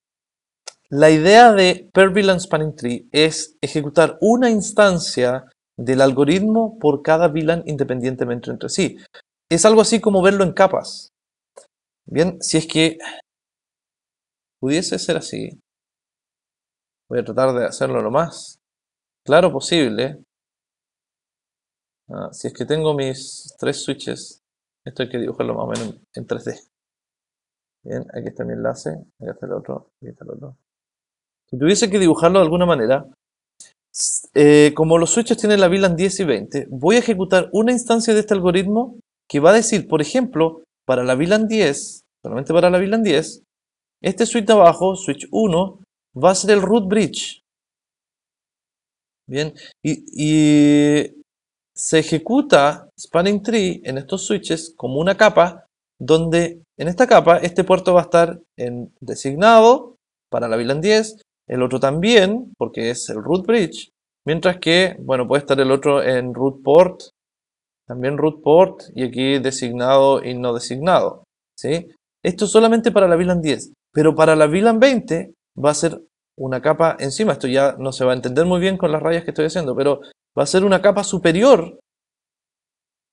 Speaker 1: la idea de Per VLAN Spanning Tree es ejecutar una instancia del algoritmo por cada VLAN independientemente entre sí. Es algo así como verlo en capas. Bien, si es que pudiese ser así, voy a tratar de hacerlo lo más claro posible. Ah, si es que tengo mis tres switches, esto hay que dibujarlo más o menos en 3D. Bien, aquí está mi enlace, aquí está el otro, aquí está el otro. Si tuviese que dibujarlo de alguna manera, eh, como los switches tienen la VLAN 10 y 20, voy a ejecutar una instancia de este algoritmo que va a decir, por ejemplo, para la VLAN 10, solamente para la VLAN 10, este switch de abajo, switch 1, va a ser el root bridge. Bien, y, se ejecuta Spanning Tree en estos switches como una capa donde en esta capa este puerto va a estar en designado para la VLAN 10, el otro también, porque es el root bridge, mientras que, bueno, puede estar el otro en root port también root port y aquí designado y no designado. ¿sí? Esto solamente para la VLAN 10, pero para la VLAN 20 va a ser una capa encima. Esto ya no se va a entender muy bien con las rayas que estoy haciendo, pero va a ser una capa superior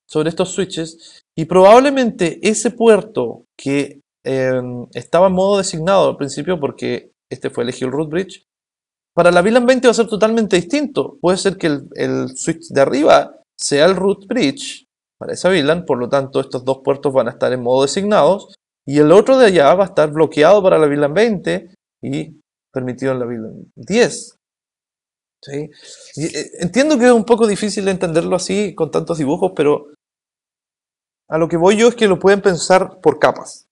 Speaker 1: sobre estos switches y probablemente ese puerto que em, estaba en modo designado al principio porque este fue elegido el root bridge, para la VLAN 20 va a ser totalmente distinto. Puede ser que el switch de arriba sea el root bridge para esa VLAN, por lo tanto estos dos puertos van a estar en modo designados y el otro de allá va a estar bloqueado para la VLAN 20 y permitido en la VLAN 10. ¿Sí? Eh, entiendo que es un poco difícil entenderlo así con tantos dibujos, pero a lo que voy yo es que lo pueden pensar por capas.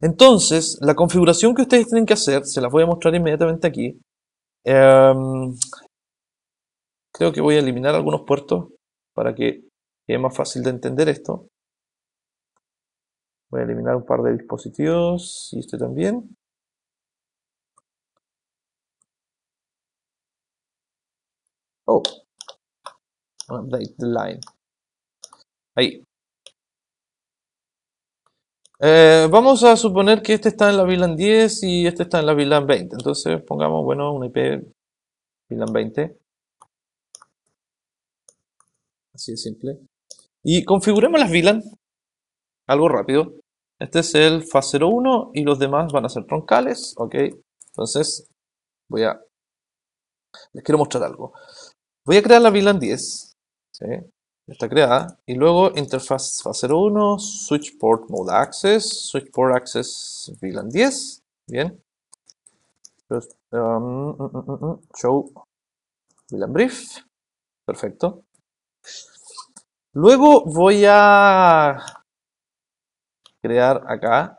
Speaker 1: Entonces, la configuración que ustedes tienen que hacer, se las voy a mostrar inmediatamente aquí, em, Creo que voy a eliminar algunos puertos para que quede más fácil de entender esto. Voy a eliminar un par de dispositivos y este también. Oh, update the line. Ahí. Eh, vamos a suponer que este está en la VLAN 10 y este está en la VLAN 20. Entonces pongamos, bueno, una IP VLAN 20. Así de simple. Y configuremos las VLAN. Algo rápido. Este es el FAS01 y los demás van a ser troncales. Ok. Entonces, voy a... Les quiero mostrar algo. Voy a crear la VLAN 10. Está creada. Y luego interfaz FAS01, switch port mode access, switch port access VLAN 10. Bien. Um, mm, mm, mm, show VLAN brief. Perfecto. Luego voy a crear acá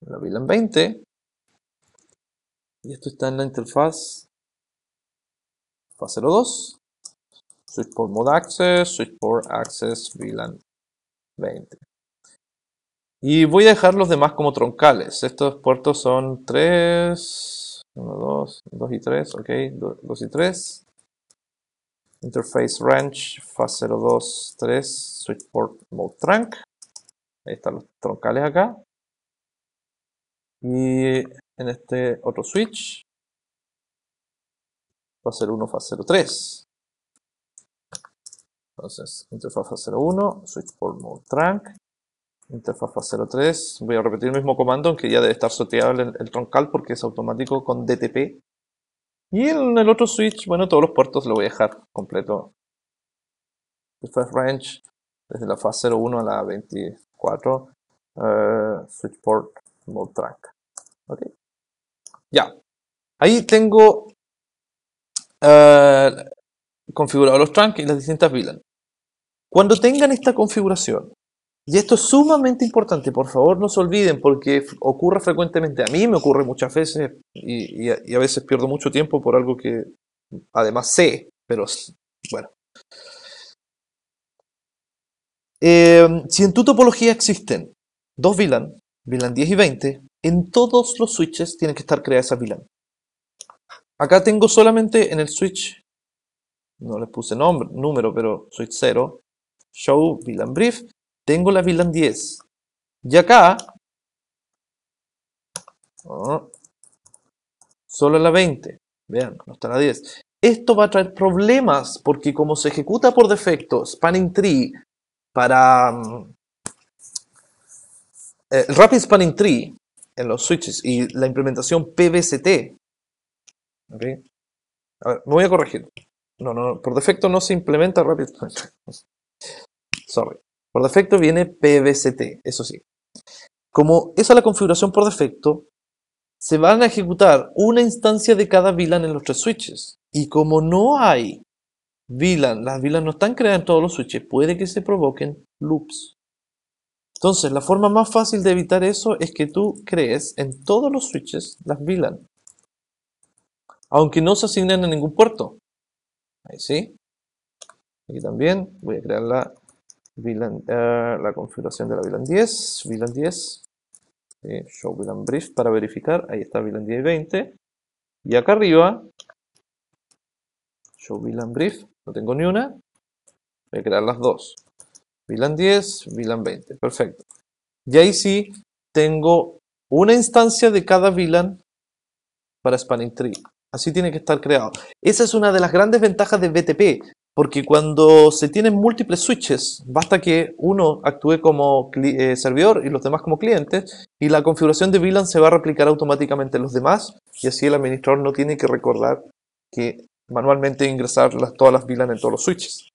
Speaker 1: la VLAN 20. Y esto está en la interfaz fase 02. Switchport Mode Access, Switchport Access VLAN 20. Y voy a dejar los demás como troncales. Estos puertos son 3, 1, 2, 2 y 3, ok, 2 y 3. Interface Range FA023 Switchport Mode Trunk. Ahí están los troncales acá. Y en este otro switch, FA01, FA03. Entonces, interfaz FA01, Switchport Mode Trunk. Interfaz FA03. Voy a repetir el mismo comando, aunque ya debe estar sorteado el troncal porque es automático con DTP y en el otro switch, bueno, todos los puertos lo voy a dejar completo. El first range, desde la fase 01 a la 24, eh, switch port mode trunk Ya. Ahí tengo eh, configurado los trunks y las distintas VLAN. Cuando tengan esta configuración, y esto es sumamente importante, por favor no se olviden, porque ocurre frecuentemente, a mí me ocurre muchas veces y, a, veces pierdo mucho tiempo por algo que además sé, pero bueno. Eh, si en tu topología existen dos VLAN, VLAN 10 y 20, en todos los switches tienen que estar creadas esas VLAN. Acá tengo solamente en el switch, no les puse nombre, número, pero switch 0, show VLAN brief, tengo la VLAN 10. Y acá, oh, solo la 20. Vean, no está la 10. Esto va a traer problemas porque como se ejecuta por defecto Spanning Tree para mm, eh, el Rapid Spanning Tree en los switches y la implementación PBCT. Okay. A ver, me voy a corregir. No, no, por defecto no se implementa Rapid Spanning Tree. Sorry. Por defecto viene PBCT, eso sí. Como esa es la configuración por defecto, se van a ejecutar una instancia de cada VLAN en los tres switches. Y como no hay VLAN, las VLAN no están creadas en todos los switches, puede que se provoquen loops. Entonces, la forma más fácil de evitar eso es que tú crees en todos los switches las VLAN. Aunque no se asignen a ningún puerto. Ahí sí. Aquí también voy a crear la eh, la configuración de la VLAN 10, VLAN 10, show VLAN brief para verificar, ahí está VLAN 10 y acá arriba, show VLAN brief, no tengo ni una, voy a crear las dos, VLAN 10, VLAN 20, perfecto. Y ahí sí tengo una instancia de cada VLAN para Spanning Tree. Así tiene que estar creado. Esa es una de las grandes ventajas de BTP, porque cuando se tienen múltiples switches, basta que uno actúe como eh, servidor y los demás como clientes, y la configuración de VLAN se va a replicar automáticamente en los demás, y así el administrador no tiene que recordar que manualmente ingresar todas las VLAN en todos los switches.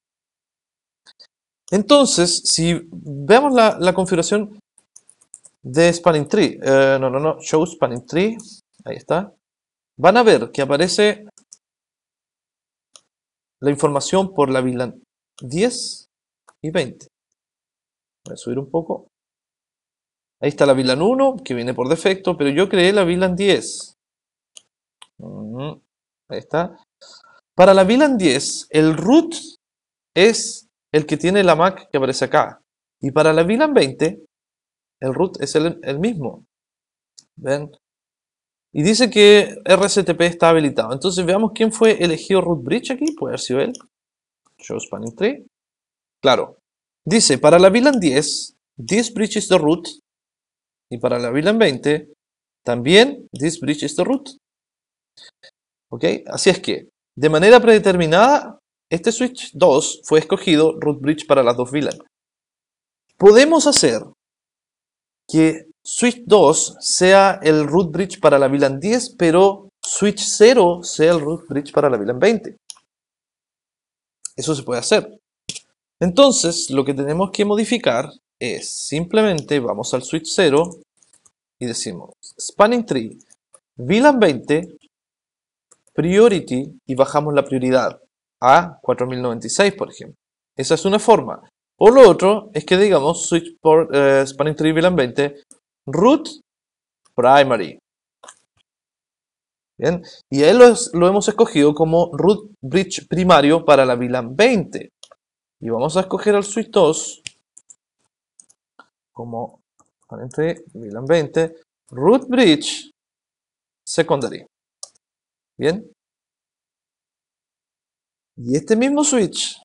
Speaker 1: Entonces, si veamos la, configuración de Spanning Tree, eh, no, no, no, show Spanning Tree, ahí está, van a ver que aparece la información por la VLAN 10 y 20. Voy a subir un poco. Ahí está la VLAN 1, que viene por defecto, pero yo creé la VLAN 10. Ahí está. Para la VLAN 10, el root es el que tiene la MAC que aparece acá. Y para la VLAN 20, el root es el mismo. ¿Ven? Y dice que RSTP está habilitado. Entonces veamos quién fue elegido root bridge aquí. Puede haber sido él. Show spanning tree. Claro. Dice, para la VLAN 10, this bridge is the root. Y para la VLAN 20, también this bridge is the root. ¿Ok? Así es que, de manera predeterminada, este switch 2 fue escogido root bridge para las dos VLAN. Podemos hacer que Switch 2 sea el root bridge para la VLAN 10, pero Switch 0 sea el root bridge para la VLAN 20. Eso se puede hacer. Entonces, lo que tenemos que modificar es simplemente vamos al switch 0 y decimos spanning tree, VLAN 20, priority y bajamos la prioridad a 4096, por ejemplo. Esa es una forma. O lo otro es que digamos switch port eh, spanning tree VLAN 20 root primary. Bien, y ahí lo, lo hemos escogido como root bridge primario para la VLAN 20. Y vamos a escoger al switch 2 como entre VLAN 20 root bridge secondary. Bien. Y este mismo switch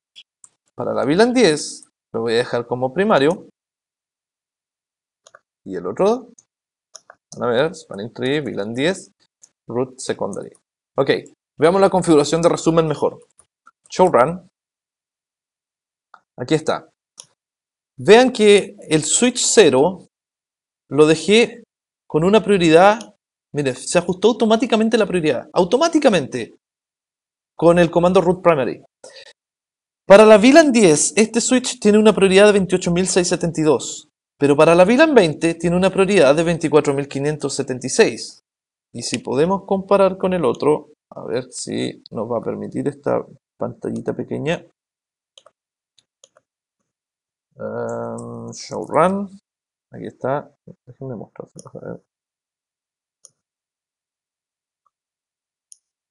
Speaker 1: para la VLAN 10 lo voy a dejar como primario y el otro, a ver, spanning tree, VLAN 10, root secondary. Ok, veamos la configuración de resumen mejor. show run aquí está. Vean que el switch 0 lo dejé con una prioridad, miren, se ajustó automáticamente la prioridad, automáticamente, con el comando root primary. Para la VLAN 10, este switch tiene una prioridad de 28.672. Pero para la en 20 tiene una prioridad de 24.576. Y si podemos comparar con el otro, a ver si nos va a permitir esta pantallita pequeña. Em, show run, Aquí está. Déjenme mostrar.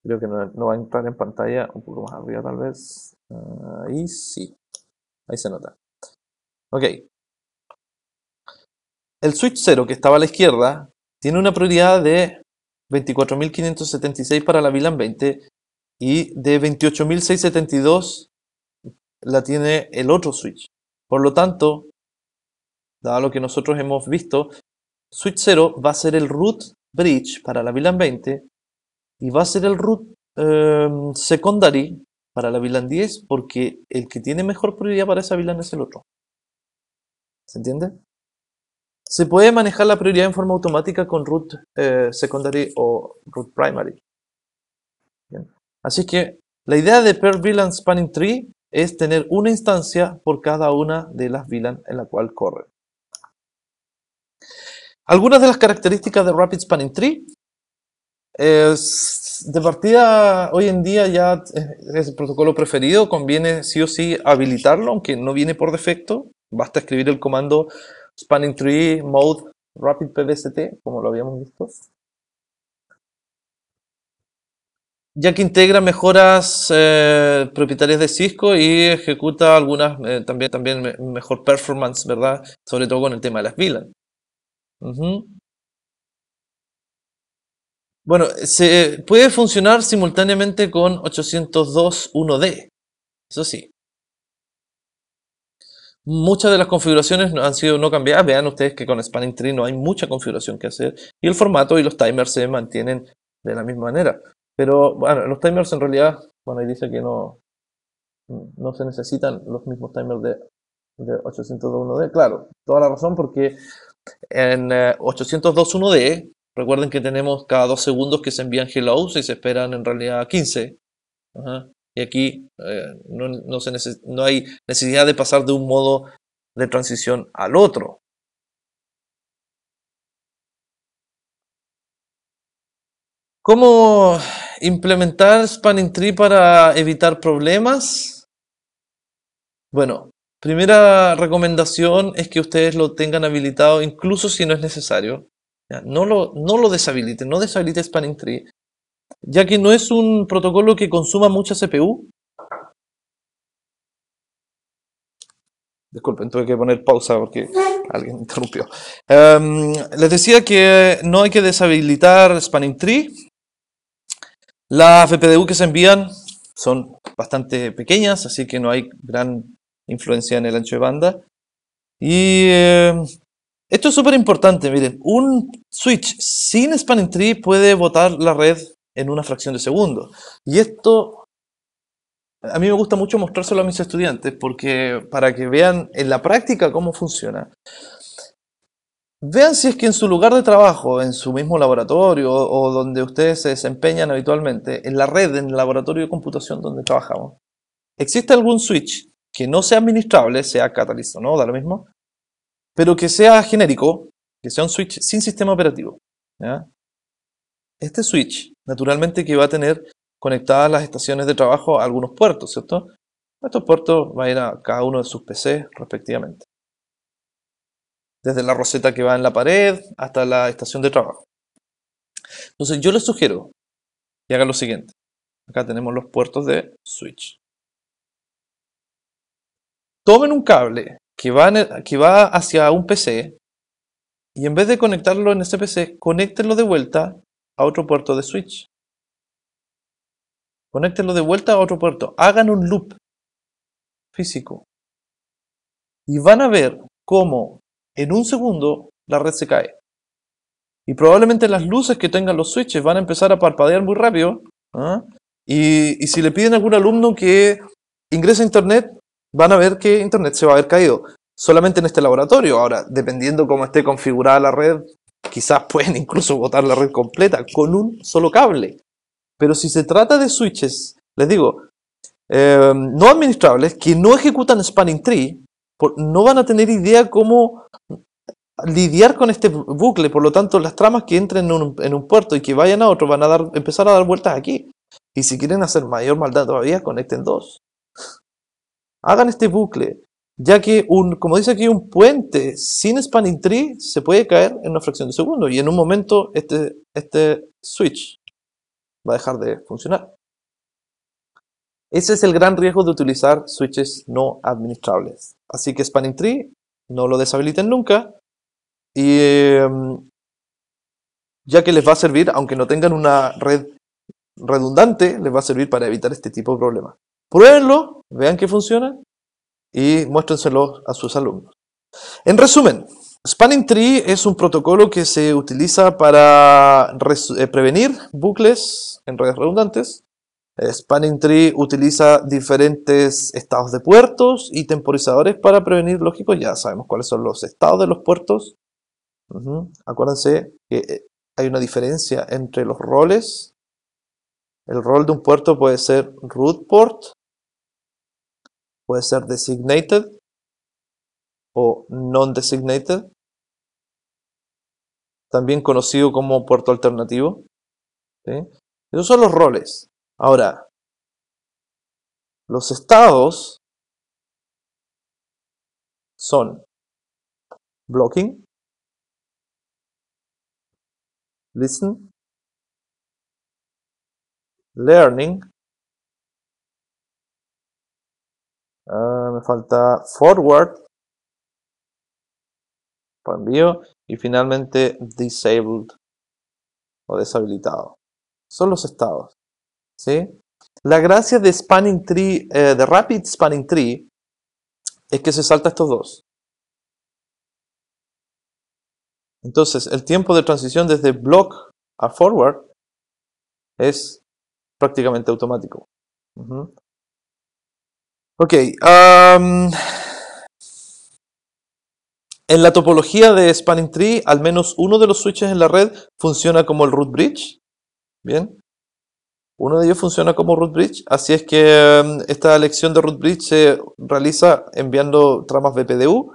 Speaker 1: Creo que no, no, va a entrar en pantalla un poco más arriba tal vez. Ahí sí. Ahí se nota. Ok. El switch 0 que estaba a la izquierda tiene una prioridad de 24.576 para la VLAN 20 y de 28.672 la tiene el otro switch. Por lo tanto, dado lo que nosotros hemos visto, switch 0 va a ser el root bridge para la VLAN 20 y va a ser el root em, secondary para la VLAN 10 porque el que tiene mejor prioridad para esa VLAN es el otro. ¿Se entiende? Se puede manejar la prioridad en forma automática con root eh, secondary o root primary. Así que la idea de per VLAN spanning tree es tener una instancia por cada una de las VLAN en la cual corre. Algunas de las características de Rapid Spanning Tree. Es, eh, de partida, hoy en día ya es el protocolo preferido, conviene sí o sí habilitarlo, aunque no viene por defecto. Basta escribir el comando Spanning Tree, Mode, Rapid PVST como lo habíamos visto. Ya que integra mejoras eh, propietarias de Cisco y ejecuta algunas eh, también, también mejor performance, ¿verdad? Sobre todo con el tema de las VLAN. Bueno, se eh, puede funcionar simultáneamente con 802.1d. Eso sí, Muchas de las configuraciones han sido no cambiadas. Vean ustedes que con Spanning Tree no hay mucha configuración que hacer y el formato y los timers se mantienen de la misma manera. Pero bueno, los timers en realidad, bueno, ahí dice que no, no se necesitan los mismos timers de, 802.1D. Claro, toda la razón porque en 802.1D, eh, recuerden que tenemos cada dos segundos que se envían hellos y se esperan en realidad 15. Ajá. Y aquí eh, no, no hay necesidad de pasar de un modo de transición al otro. ¿Cómo implementar Spanning Tree para evitar problemas? Bueno, primera recomendación es que ustedes lo tengan habilitado incluso si no es necesario. No lo, no lo deshabiliten, no deshabiliten Spanning Tree ya que no es un protocolo que consuma mucha CPU. Disculpen, tuve que poner pausa porque alguien interrumpió. Em, les decía que no hay que deshabilitar Spanning Tree. Las VPDU que se envían son bastante pequeñas, así que no hay gran influencia en el ancho de banda. Y em, esto es súper importante, miren, un switch sin spanning tree puede botar la red en una fracción de segundo. Y esto a mí me gusta mucho mostrárselo a mis estudiantes porque para que vean en la práctica cómo funciona. Vean si es que en su lugar de trabajo, en su mismo laboratorio o donde ustedes se desempeñan habitualmente, en la red, en el laboratorio de computación donde trabajamos, existe algún switch que no sea administrable, sea Catalyst no, da lo mismo, pero que sea genérico, que sea un switch sin sistema operativo. Este switch naturalmente que va a tener conectadas las estaciones de trabajo a algunos puertos, ¿cierto? Estos puertos van a ir a cada uno de sus PCs respectivamente. Desde la roseta que va en la pared hasta la estación de trabajo. Entonces yo les sugiero que hagan lo siguiente. Acá tenemos los puertos de switch. Tomen un cable que va, que va hacia un PC y en vez de conectarlo en ese PC, conéctenlo de vuelta a otro puerto de switch. Conéctenlo de vuelta a otro puerto. Hagan un loop físico. Y van a ver cómo en un segundo la red se cae. Y probablemente las luces que tengan los switches van a empezar a parpadear muy rápido. ¿ah? Y, y si le piden a algún alumno que ingrese a Internet, van a ver que Internet se va a haber caído solamente en este laboratorio. Ahora, dependiendo cómo esté configurada la red, Quizás pueden incluso botar la red completa con un solo cable. Pero si se trata de switches, les digo, eh, no administrables, que no ejecutan spanning tree, no van a tener idea cómo lidiar con este bucle. Por lo tanto, las tramas que entren en un, puerto y que vayan a otro van a empezar a dar vueltas aquí. Y si quieren hacer mayor maldad todavía, conecten dos. Hagan este bucle ya que, un, como dice aquí, un puente sin spanning tree se puede caer en una fracción de segundo y en un momento este, este switch va a dejar de funcionar. Ese es el gran riesgo de utilizar switches no administrables. Así que spanning tree no lo deshabiliten nunca y em, ya que les va a servir, aunque no tengan una red redundante, les va a servir para evitar este tipo de problemas. Pruébenlo, vean que funciona y muéstrenselo a sus alumnos. En resumen, Spanning Tree es un protocolo que se utiliza para eh, prevenir bucles en redes redundantes. Eh, Spanning Tree utiliza diferentes estados de puertos y temporizadores para prevenir lógicos. Ya sabemos cuáles son los estados de los puertos. Acuérdense que eh, hay una diferencia entre los roles. El rol de un puerto puede ser root port puede ser designated o non-designated, también conocido como puerto alternativo. Esos son los roles. Ahora, los estados son blocking, listen, learning, Ah, me falta forward para envío y finalmente disabled o deshabilitado. Son los estados. ¿sí? La gracia de spanning tree, eh, de rapid spanning tree, es que se salta estos dos. Entonces, el tiempo de transición desde block a forward es prácticamente automático. Ok. en la topología de Spanning Tree, al menos uno de los switches en la red funciona como el root bridge. Bien. Uno de ellos funciona como root bridge, así es que esta elección de root bridge se realiza enviando tramas BPDU.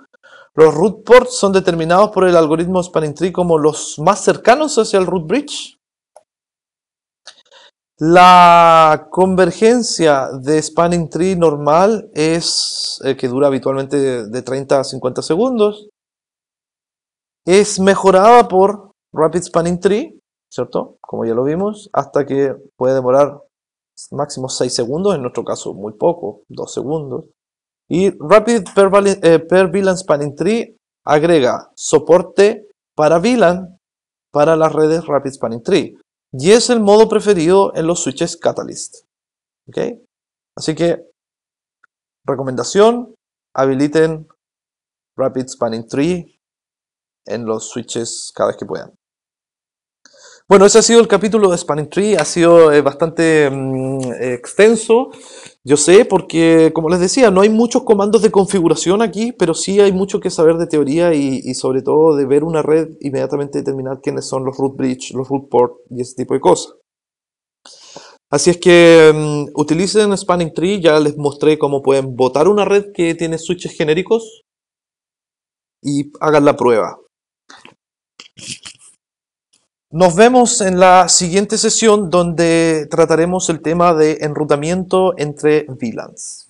Speaker 1: Los root ports son determinados por el algoritmo Spanning Tree como los más cercanos hacia el root bridge, la convergencia de spanning tree normal es eh, que dura habitualmente de, 30 a 50 segundos. Es mejorada por rapid spanning tree, ¿cierto? Como ya lo vimos, hasta que puede demorar máximo 6 segundos, en nuestro caso muy poco, 2 segundos. Y rapid per eh, VLAN spanning tree agrega soporte para VLAN para las redes rapid spanning tree. Y es el modo preferido en los switches Catalyst. ¿Ok? Así que, recomendación, habiliten Rapid Spanning Tree en los switches cada vez que puedan. Bueno, ese ha sido el capítulo de Spanning Tree, ha sido eh, bastante mm, extenso. Yo sé porque, como les decía, no hay muchos comandos de configuración aquí, pero sí hay mucho que saber de teoría y, sobre todo de ver una red inmediatamente determinar quiénes son los root bridge, los root port y ese tipo de cosas. Así es que mm, utilicen Spanning Tree, ya les mostré cómo pueden botar una red que tiene switches genéricos y hagan la prueba. Nos vemos en la siguiente sesión donde trataremos el tema de enrutamiento entre VLANs.